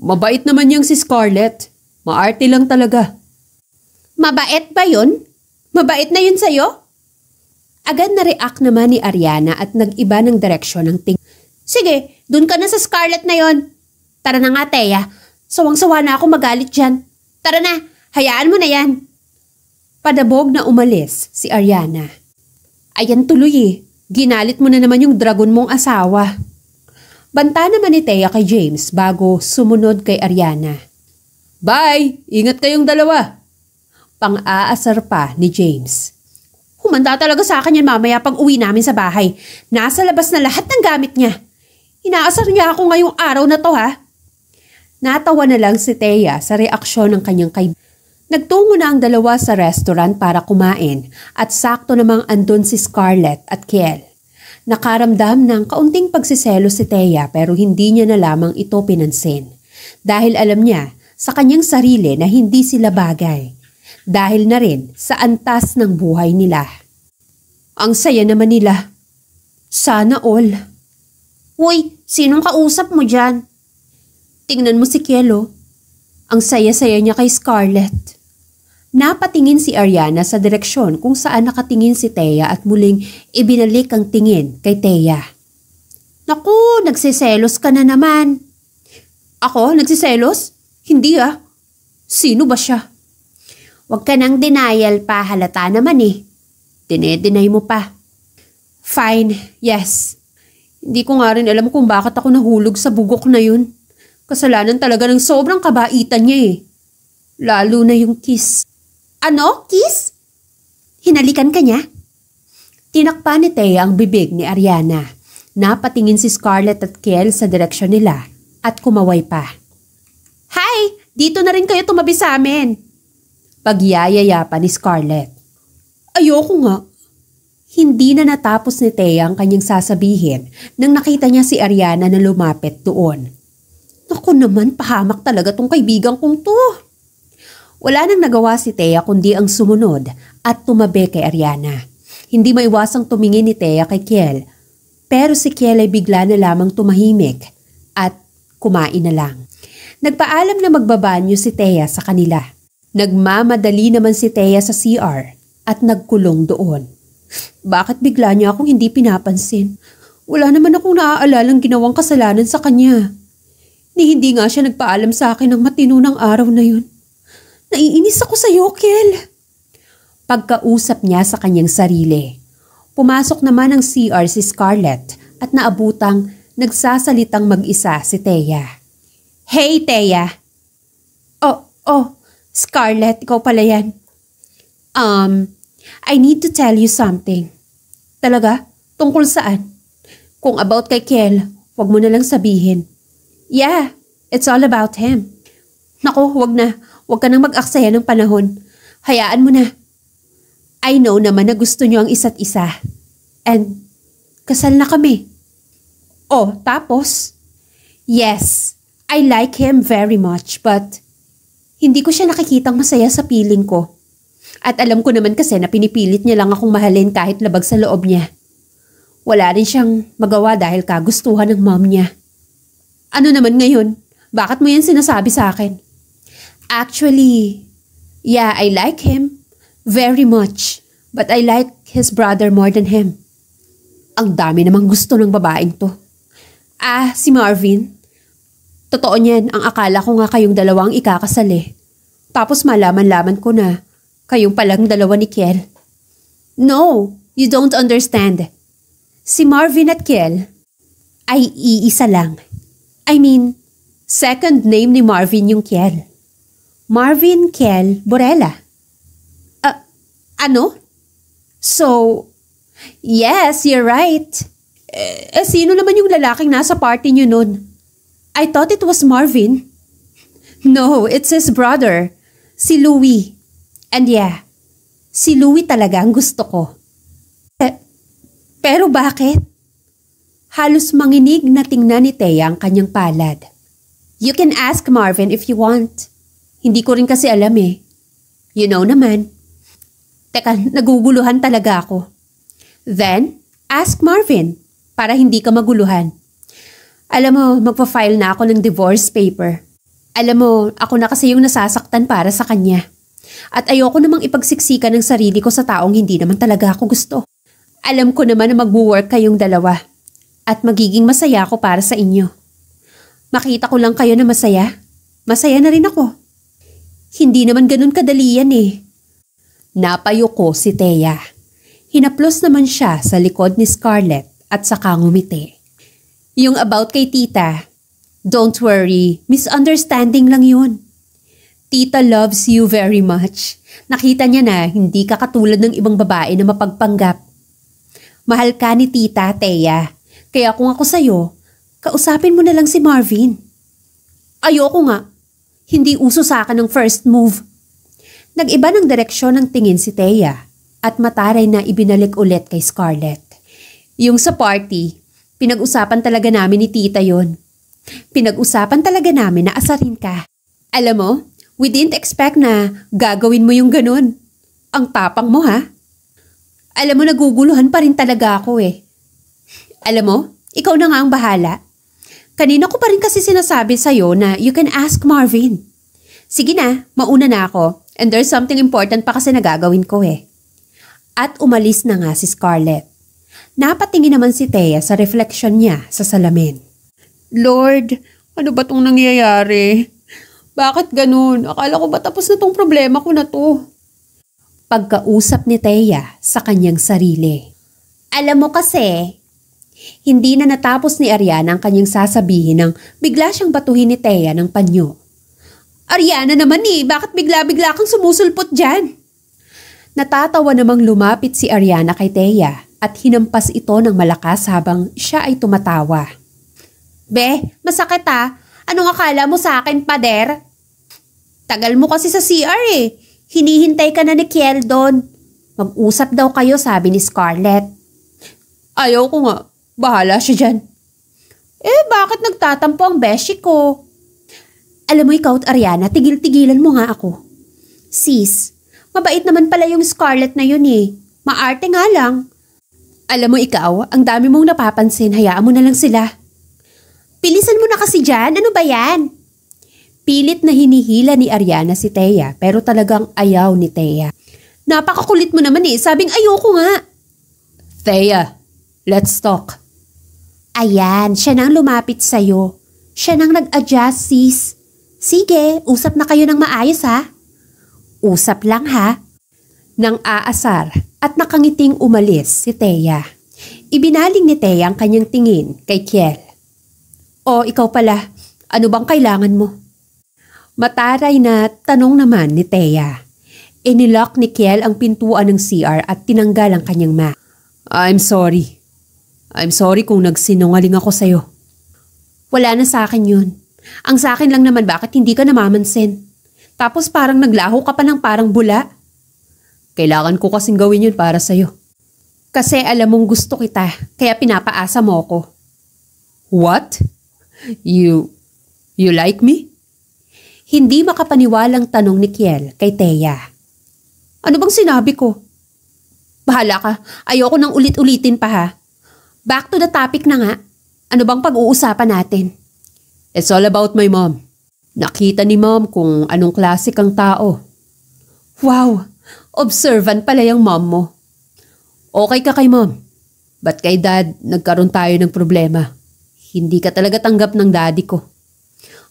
Mabait naman yung si Scarlett. Maarte lang talaga. Mabait ba yun? Mabait na yun sa'yo? Agad na react naman ni Ariana at nag-iba ng direksyon ng ting. Sige, doon ka na sa Scarlet na yon. Tara na nga, Teya. Sawang-sawa na ako magalit dyan. Tara na, hayaan mo na yan. Padabog na umalis si Ariana. Ayan tuloy eh. Ginalit mo na naman yung dragon mong asawa. Banta naman ni Teya kay James bago sumunod kay Ariana. Bye! Ingat kayong dalawa! Pang-aasar pa ni James. Humanda talaga sa akin yan mamaya pag uwi namin sa bahay. Nasa labas na lahat ng gamit niya. Inaasar niya ako ngayong araw na to ha. Natawa na lang si Thea sa reaksyon ng kanyang kaibigan. Nagtungo na ang dalawa sa restaurant para kumain at sakto namang andun si Scarlett at Kiel. Nakaramdam ng kaunting pagsiselo si Thea pero hindi niya na lamang ito pinansin. Dahil alam niya sa kanyang sarili na hindi sila bagay. Dahil na rin sa antas ng buhay nila. Ang saya naman nila. Sana all. Hoy, sinong kausap mo dyan? Tingnan mo si Kielo. Ang saya-saya niya kay Scarlett. Napatingin si Ariana sa direksyon kung saan nakatingin si Thea at muling ibinalik ang tingin kay Thea. Naku, nagsiselos ka na naman. Ako? Nagsiselos? Hindi ah. Sino ba siya? Huwag ka nang denial pa, halata naman eh. Dinedenay mo pa. Fine, yes. Hindi ko nga rin alam kung bakit ako nahulog sa bugok na yun. Kasalanan talaga ng sobrang kabaitan niya eh. Lalo na yung kiss. Ano? Kiss? Hinalikan ka niya? Tinakpa ni Thea ang bibig ni Ariana. Napatingin si Scarlett at Kiel sa direksyon nila at kumaway pa. Hi! Dito na rin kayo tumabi sa amin! Pagyayaya pa ni Scarlett. Ayoko nga. Hindi na natapos ni Thea ang kanyang sasabihin nang nakita niya si Ariana na lumapit doon. Naku naman, pahamak talaga tong kaibigan kong to. Wala nang nagawa si Thea kundi ang sumunod at tumabi kay Ariana. Hindi maiwasang tumingin ni Thea kay Kiel. Pero si Kiel ay bigla na lamang tumahimik at kumain na lang. Nagpaalam na magbabanyo si Thea sa kanila. Nagmamadali naman si Thea sa CR at nagkulong doon. Bakit bigla niya akong hindi pinapansin? Wala naman akong naaalalang ginawang kasalanan sa kanya. Ni hindi nga siya nagpaalam sa akin ng matino ng araw na yun. Naiinis ako sa iyo, Kel. Pagkausap niya sa kanyang sarili. Pumasok naman ang CR si Scarlett at naabutang nagsasalitang mag-isa si Teya. Hey, Teya! Oh, oh, Scarlett, ikaw pala yan. Um, I need to tell you something. Talaga? Tungkol saan? Kung about kay Kiel, wag mo na lang sabihin. Yeah, it's all about him. Nako, wag na. Wag ka nang mag-aksaya ng panahon. Hayaan mo na. I know naman na gusto niyo ang isa't isa. And kasal na kami. Oh, tapos? Yes, I like him very much but hindi ko siya nakikitang masaya sa piling ko. At alam ko naman kasi na pinipilit niya lang akong mahalin kahit labag sa loob niya. Wala rin siyang magawa dahil kagustuhan ng mom niya. Ano naman ngayon? Bakit mo yan sinasabi sa akin? Actually, yeah, I like him very much. But I like his brother more than him. Ang dami namang gusto ng babaeng to. Ah, si Marvin? Totoo niyan, ang akala ko nga kayong dalawang ikakasal eh. Tapos malaman-laman ko na Kayong palang dalawa ni Kiel. No, you don't understand. Si Marvin at Kiel ay iisa lang. I mean, second name ni Marvin yung Kiel. Marvin Kiel Borella. Uh, ano? So, yes, you're right. Eh, eh, sino naman yung lalaking nasa party niyo nun? I thought it was Marvin. No, it's his brother, si Louie. And yeah, si Louie talaga ang gusto ko. Eh, pero bakit? Halos manginig na tingnan ni Thea ang kanyang palad. You can ask Marvin if you want. Hindi ko rin kasi alam eh. You know naman. Teka, naguguluhan talaga ako. Then, ask Marvin para hindi ka maguluhan. Alam mo, magpa-file na ako ng divorce paper. Alam mo, ako na kasi yung nasasaktan para sa kanya at ayoko namang ipagsiksikan ng sarili ko sa taong hindi naman talaga ako gusto. Alam ko naman na mag-work kayong dalawa at magiging masaya ako para sa inyo. Makita ko lang kayo na masaya. Masaya na rin ako. Hindi naman ganun kadali yan eh. Napayo si Thea. Hinaplos naman siya sa likod ni Scarlett at saka ngumiti. Yung about kay tita, don't worry, misunderstanding lang yun. Tita loves you very much. Nakita niya na hindi ka katulad ng ibang babae na mapagpanggap. Mahal ka ni Tita Teya. Kaya kung ako sa'yo, kausapin mo na lang si Marvin. Ayoko nga. Hindi uso sa akin ng first move. Nag-iba ng direksyon ng tingin si Teya at mataray na ibinalik ulit kay Scarlett. Yung sa party, pinag-usapan talaga namin ni Tita yon. Pinag-usapan talaga namin na asarin ka. Alam mo, We didn't expect na gagawin mo yung ganun. Ang tapang mo ha? Alam mo, naguguluhan pa rin talaga ako eh. Alam mo, ikaw na nga ang bahala. Kanina ko pa rin kasi sinasabi sa'yo na you can ask Marvin. Sige na, mauna na ako. And there's something important pa kasi nagagawin ko eh. At umalis na nga si Scarlett. Napatingin naman si Thea sa refleksyon niya sa salamin. Lord, ano ba tong nangyayari? Bakit ganun? Akala ko ba tapos na tong problema ko na to? Pagkausap ni Teya sa kanyang sarili. Alam mo kasi, hindi na natapos ni Ariana ang kanyang sasabihin nang bigla siyang batuhin ni Teya ng panyo. Ariana naman eh, bakit bigla-bigla kang sumusulpot dyan? Natatawa namang lumapit si Ariana kay Teya at hinampas ito ng malakas habang siya ay tumatawa. Be, masakit ah. Anong akala mo sa akin, pader? Tagal mo kasi sa CR eh. Hinihintay ka na ni Kiel doon. Mag-usap daw kayo, sabi ni Scarlett. Ayaw ko nga. Bahala siya dyan. Eh, bakit nagtatampo ang beshi ko? Alam mo ikaw at Ariana, tigil-tigilan mo nga ako. Sis, mabait naman pala yung Scarlett na yun eh. Maarte nga lang. Alam mo ikaw, ang dami mong napapansin, hayaan mo na lang sila. Pilisan mo na kasi dyan, ano ba yan? Pilit na hinihila ni Ariana si Thea pero talagang ayaw ni Thea. Napakakulit mo naman eh, sabing ayoko nga. Thea, let's talk. Ayan, siya nang lumapit sa'yo. Siya nang nag-adjust sis. Sige, usap na kayo ng maayos ha. Usap lang ha. Nang aasar at nakangiting umalis si Thea. Ibinaling ni Thea ang kanyang tingin kay Kiel. O ikaw pala, ano bang kailangan mo? Mataray na tanong naman ni Thea. Inilock ni Kiel ang pintuan ng CR at tinanggal ang kanyang ma. I'm sorry. I'm sorry kung nagsinungaling ako sa'yo. Wala na sa akin yun. Ang sa akin lang naman bakit hindi ka namamansin. Tapos parang naglaho ka pa ng parang bula. Kailangan ko kasing gawin yun para sa'yo. Kasi alam mong gusto kita, kaya pinapaasa mo ako. What? You, you like me? Hindi makapaniwalang tanong ni Kiel kay Thea. Ano bang sinabi ko? Bahala ka. Ayoko nang ulit-ulitin pa ha. Back to the topic na nga. Ano bang pag-uusapan natin? It's all about my mom. Nakita ni mom kung anong klase kang tao. Wow! Observant pala yung mom mo. Okay ka kay mom. but kay dad nagkaroon tayo ng problema? Hindi ka talaga tanggap ng daddy ko.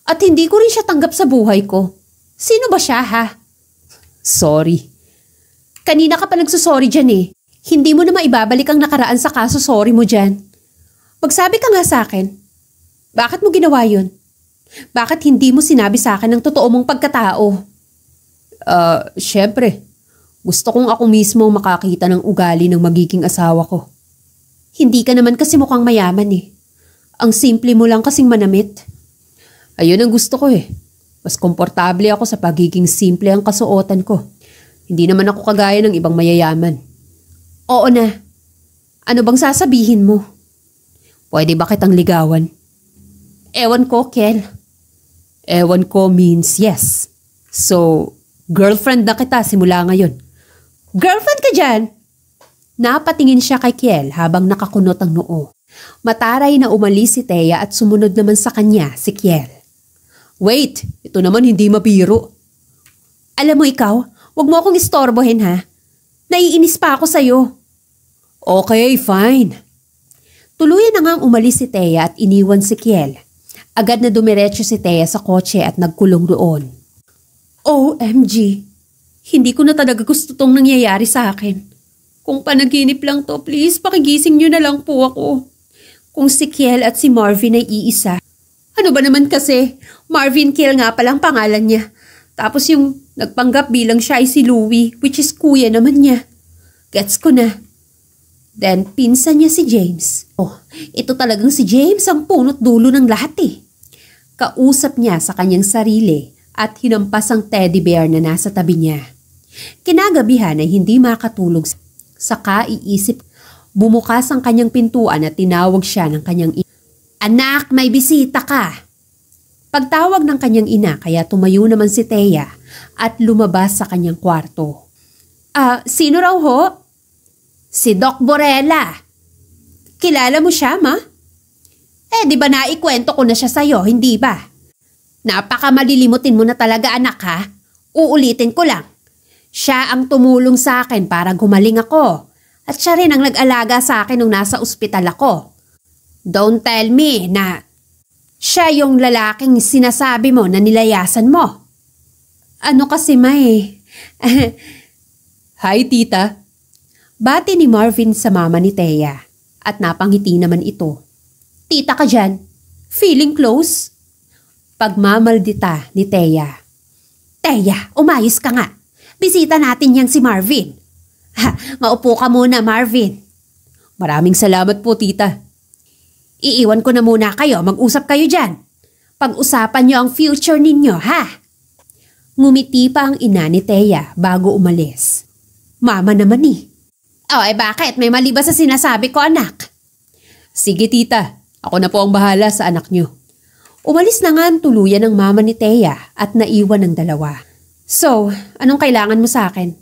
At hindi ko rin siya tanggap sa buhay ko. Sino ba siya ha? Sorry. Kanina ka pa nagsusorry dyan eh. Hindi mo na maibabalik ang nakaraan sa kaso sorry mo dyan. Magsabi ka nga sa akin. Bakit mo ginawa yun? Bakit hindi mo sinabi sa akin ang totoo mong pagkatao? Ah, uh, syempre. Gusto kong ako mismo makakita ng ugali ng magiging asawa ko. Hindi ka naman kasi mukhang mayaman eh. Ang simple mo lang kasing manamit. Ayun ang gusto ko eh. Mas komportable ako sa pagiging simple ang kasuotan ko. Hindi naman ako kagaya ng ibang mayayaman. Oo na. Ano bang sasabihin mo? Pwede ba kitang ligawan? Ewan ko, Kel. Ewan ko means yes. So, girlfriend na kita simula ngayon. Girlfriend ka dyan! Napatingin siya kay Kiel habang nakakunot ang noo. Mataray na umalis si Thea at sumunod naman sa kanya si Kiel. Wait, ito naman hindi mabiro. Alam mo ikaw, wag mo akong istorbohin ha. Naiinis pa ako sa'yo. Okay, fine. Tuluyan na ngang umalis si Thea at iniwan si Kiel. Agad na dumiretso si Thea sa kotse at nagkulong doon. OMG, hindi ko na talaga gusto tong nangyayari sa akin. Kung panaginip lang to, please pakigising nyo na lang po ako. Kung si Kiel at si Marvin ay iisa. Ano ba naman kasi? Marvin Kiel nga palang pangalan niya. Tapos yung nagpanggap bilang siya ay si Louie, which is kuya naman niya. Gets ko na. Then, pinsan niya si James. Oh, ito talagang si James ang punot dulo ng lahat eh. Kausap niya sa kanyang sarili at hinampas ang teddy bear na nasa tabi niya. Kinagabihan ay hindi makatulog. Saka iisip Bumukas ang kanyang pintuan at tinawag siya ng kanyang ina. Anak, may bisita ka! Pagtawag ng kanyang ina kaya tumayo naman si Thea at lumabas sa kanyang kwarto. Ah, uh, sino raw ho? Si Doc Borella. Kilala mo siya, ma? Eh, di ba naikwento ko na siya sa'yo, hindi ba? Napakamalilimutin mo na talaga, anak, ha? Uulitin ko lang. Siya ang tumulong sa akin para gumaling ako at siya rin ang nag-alaga sa akin nung nasa ospital ako. Don't tell me na siya yung lalaking sinasabi mo na nilayasan mo. Ano kasi may? Hi tita. Bati ni Marvin sa mama ni Thea at napangiti naman ito. Tita ka dyan. Feeling close? Pagmamaldita ni Thea. Thea, umayos ka nga. Bisita natin yang si Marvin. Ha, maupo ka muna, Marvin. Maraming salamat po, tita. Iiwan ko na muna kayo, mag-usap kayo dyan. Pag-usapan niyo ang future ninyo, ha? Ngumiti pa ang ina ni Thea bago umalis. Mama naman eh. Oh, eh bakit? May mali ba sa sinasabi ko, anak? Sige, tita. Ako na po ang bahala sa anak niyo. Umalis na nga ang tuluyan ng mama ni Thea at naiwan ng dalawa. So, anong kailangan mo sa akin?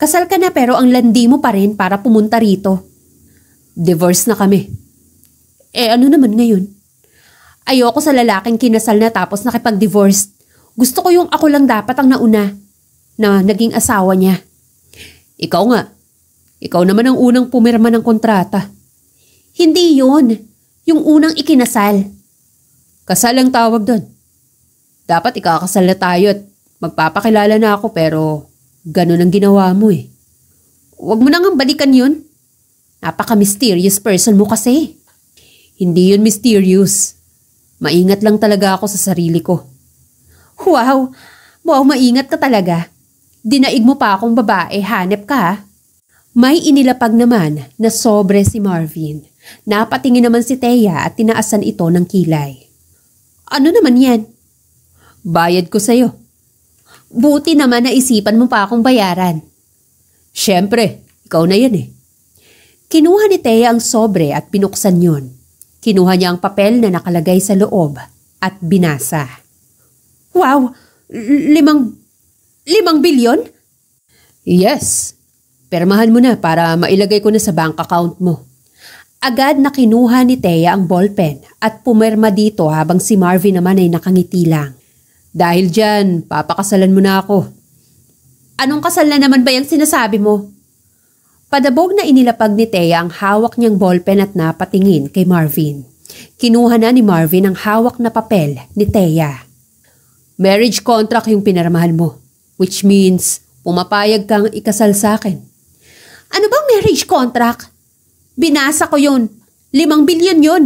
Kasal ka na pero ang landi mo pa rin para pumunta rito. Divorce na kami. Eh ano naman ngayon? Ayoko sa lalaking kinasal na tapos nakipag-divorce. Gusto ko yung ako lang dapat ang nauna na naging asawa niya. Ikaw nga. Ikaw naman ang unang pumirma ng kontrata. Hindi yon. Yung unang ikinasal. Kasal ang tawag doon. Dapat ikakasal na tayo at magpapakilala na ako pero Ganun ang ginawa mo eh. Huwag mo nang balikan yun. Napaka-mysterious person mo kasi. Hindi yun mysterious. Maingat lang talaga ako sa sarili ko. Wow! Wow, maingat ka talaga. Dinaig mo pa akong babae, hanep ka May inilapag naman na sobre si Marvin. Napatingin naman si Thea at tinaasan ito ng kilay. Ano naman yan? Bayad ko sa'yo. Buti naman naisipan mo pa akong bayaran. Siyempre, ikaw na yan eh. Kinuha ni Thea ang sobre at pinuksan yon. Kinuha niya ang papel na nakalagay sa loob at binasa. Wow! Limang... limang bilyon? Yes. Permahan mo na para mailagay ko na sa bank account mo. Agad na kinuha ni Thea ang ballpen at pumerma dito habang si Marvin naman ay nakangiti lang. Dahil dyan, papakasalan mo na ako. Anong kasalan naman ba yung sinasabi mo? Padabog na inilapag ni Thea ang hawak niyang ballpen at napatingin kay Marvin. Kinuha na ni Marvin ang hawak na papel ni Thea. Marriage contract yung pinarmahan mo, which means pumapayag kang ikasal sa akin. Ano bang marriage contract? Binasa ko yon. Limang bilyon yon.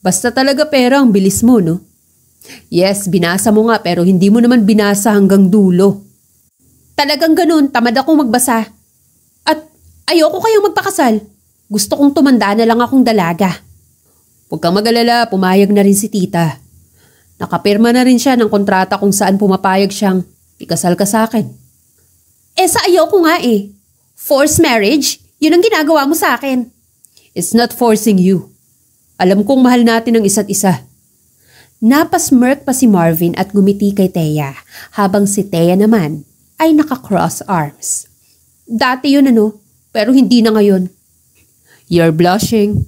Basta talaga pera ang bilis mo, no? Yes, binasa mo nga pero hindi mo naman binasa hanggang dulo. Talagang ganun, tamad akong magbasa. At ayoko kayong magpakasal. Gusto kong tumanda na lang akong dalaga. Huwag kang magalala, pumayag na rin si tita. Nakapirma na rin siya ng kontrata kung saan pumapayag siyang ikasal ka sa akin. Eh sa ayoko nga eh. Forced marriage, yun ang ginagawa mo sa akin. It's not forcing you. Alam kong mahal natin ang isa't isa. Napasmirk pa si Marvin at gumiti kay Thea, habang si Thea naman ay nakakross arms. Dati yun ano, pero hindi na ngayon. You're blushing.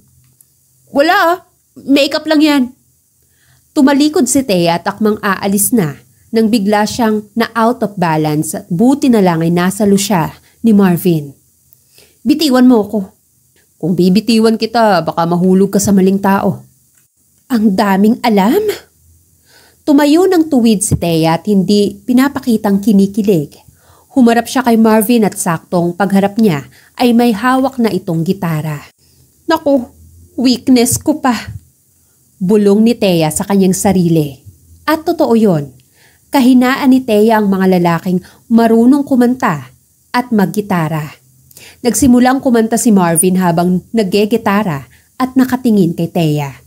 Wala ah. makeup lang yan. Tumalikod si Thea at akmang aalis na nang bigla siyang na out of balance at buti na lang ay nasa siya ni Marvin. Bitiwan mo ako. Kung bibitiwan kita, baka mahulog ka sa maling tao. Ang daming alam! Tumayo ng tuwid si Thea at hindi pinapakitang kinikilig. Humarap siya kay Marvin at saktong pagharap niya ay may hawak na itong gitara. Naku, weakness ko pa. Bulong ni Thea sa kanyang sarili. At totoo yon, kahinaan ni Thea ang mga lalaking marunong kumanta at maggitara. Nagsimulang kumanta si Marvin habang nagge at nakatingin kay Thea.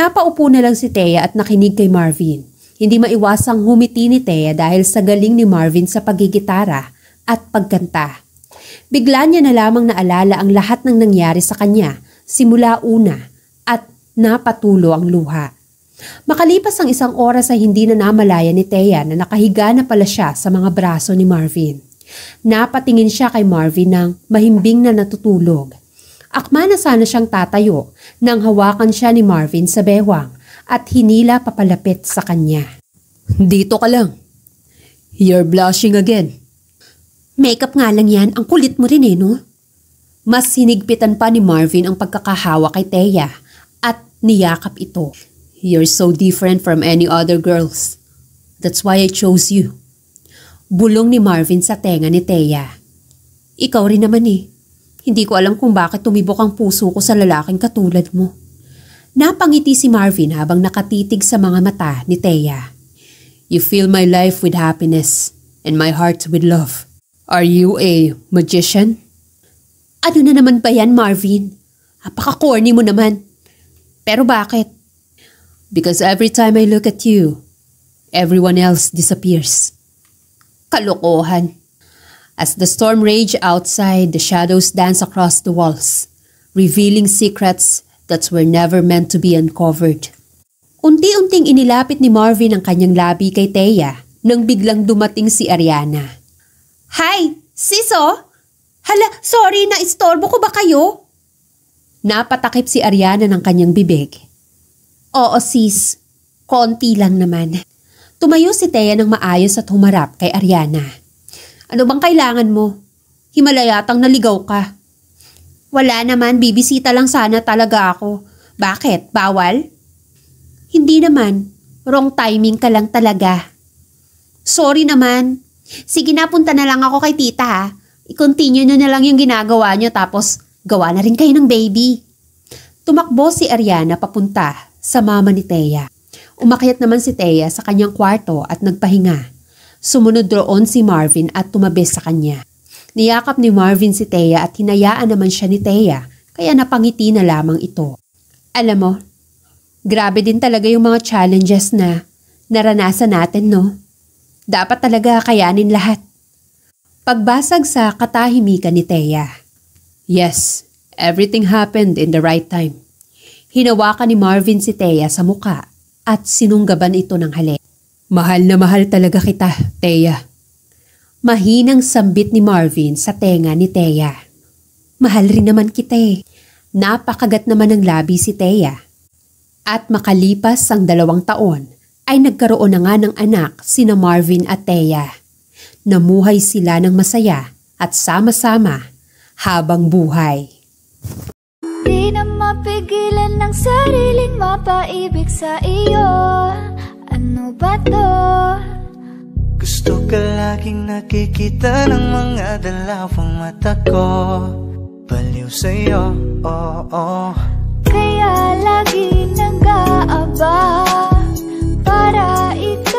Napaupo na lang si Thea at nakinig kay Marvin. Hindi maiwasang humiti ni Thea dahil sa galing ni Marvin sa pagigitara at pagkanta. Bigla niya na lamang naalala ang lahat ng nangyari sa kanya simula una at napatulo ang luha. Makalipas ang isang oras ay hindi na namalaya ni Thea na nakahiga na pala siya sa mga braso ni Marvin. Napatingin siya kay Marvin ng mahimbing na natutulog. Akma na sana siyang tatayo nang hawakan siya ni Marvin sa bewang at hinila papalapit sa kanya. Dito ka lang. You're blushing again. Makeup nga lang yan, ang kulit mo rin eh no? Mas sinigpitan pa ni Marvin ang pagkakahawa kay Thea at niyakap ito. You're so different from any other girls. That's why I chose you. Bulong ni Marvin sa tenga ni Thea. Ikaw rin naman eh. Hindi ko alam kung bakit tumibok ang puso ko sa lalaking katulad mo. Napangiti si Marvin habang nakatitig sa mga mata ni Thea. You fill my life with happiness and my heart with love. Are you a magician? Ano na naman ba yan, Marvin? Apaka-corny mo naman. Pero bakit? Because every time I look at you, everyone else disappears. Kalokohan. As the storm raged outside, the shadows danced across the walls, revealing secrets that were never meant to be uncovered. Unti-unting inilapit ni Marvin ang kanyang labi kay Thea nang biglang dumating si Ariana. Hi! Siso! Oh! Hala, sorry na istorbo ko ba kayo? Napatakip si Ariana ng kanyang bibig. Oo sis, konti lang naman. Tumayo si Thea ng maayos at humarap kay Ariana. Ano bang kailangan mo? Himalayatang naligaw ka. Wala naman, bibisita lang sana talaga ako. Bakit? Bawal? Hindi naman. Wrong timing ka lang talaga. Sorry naman. Sige na, punta na lang ako kay tita ha. I-continue nyo na lang yung ginagawa nyo tapos gawa na rin kayo ng baby. Tumakbo si Ariana papunta sa mama ni Thea. Umakyat naman si Thea sa kanyang kwarto at nagpahinga. Sumunod roon si Marvin at tumabi sa kanya. Niyakap ni Marvin si Thea at hinayaan naman siya ni Thea kaya napangiti na lamang ito. Alam mo, grabe din talaga yung mga challenges na naranasan natin no. Dapat talaga kayanin lahat. Pagbasag sa katahimikan ni Thea. Yes, everything happened in the right time. Hinawakan ni Marvin si Thea sa muka at sinunggaban ito ng halik. Mahal na mahal talaga kita, Teya. Mahinang sambit ni Marvin sa tenga ni Teya. Mahal rin naman kita eh. Napakagat naman ng labi si Teya. At makalipas ang dalawang taon, ay nagkaroon na nga ng anak sina Marvin at Teya. Namuhay sila ng masaya at sama-sama habang buhay. Di na mapigilan ng sariling mapaibig sa iyo ng bato Gusto ka laging nakikita ng mga dalawang mata ko Baliw sa'yo, oo oh, oh. Kaya lagi nag-aaba Para ikaw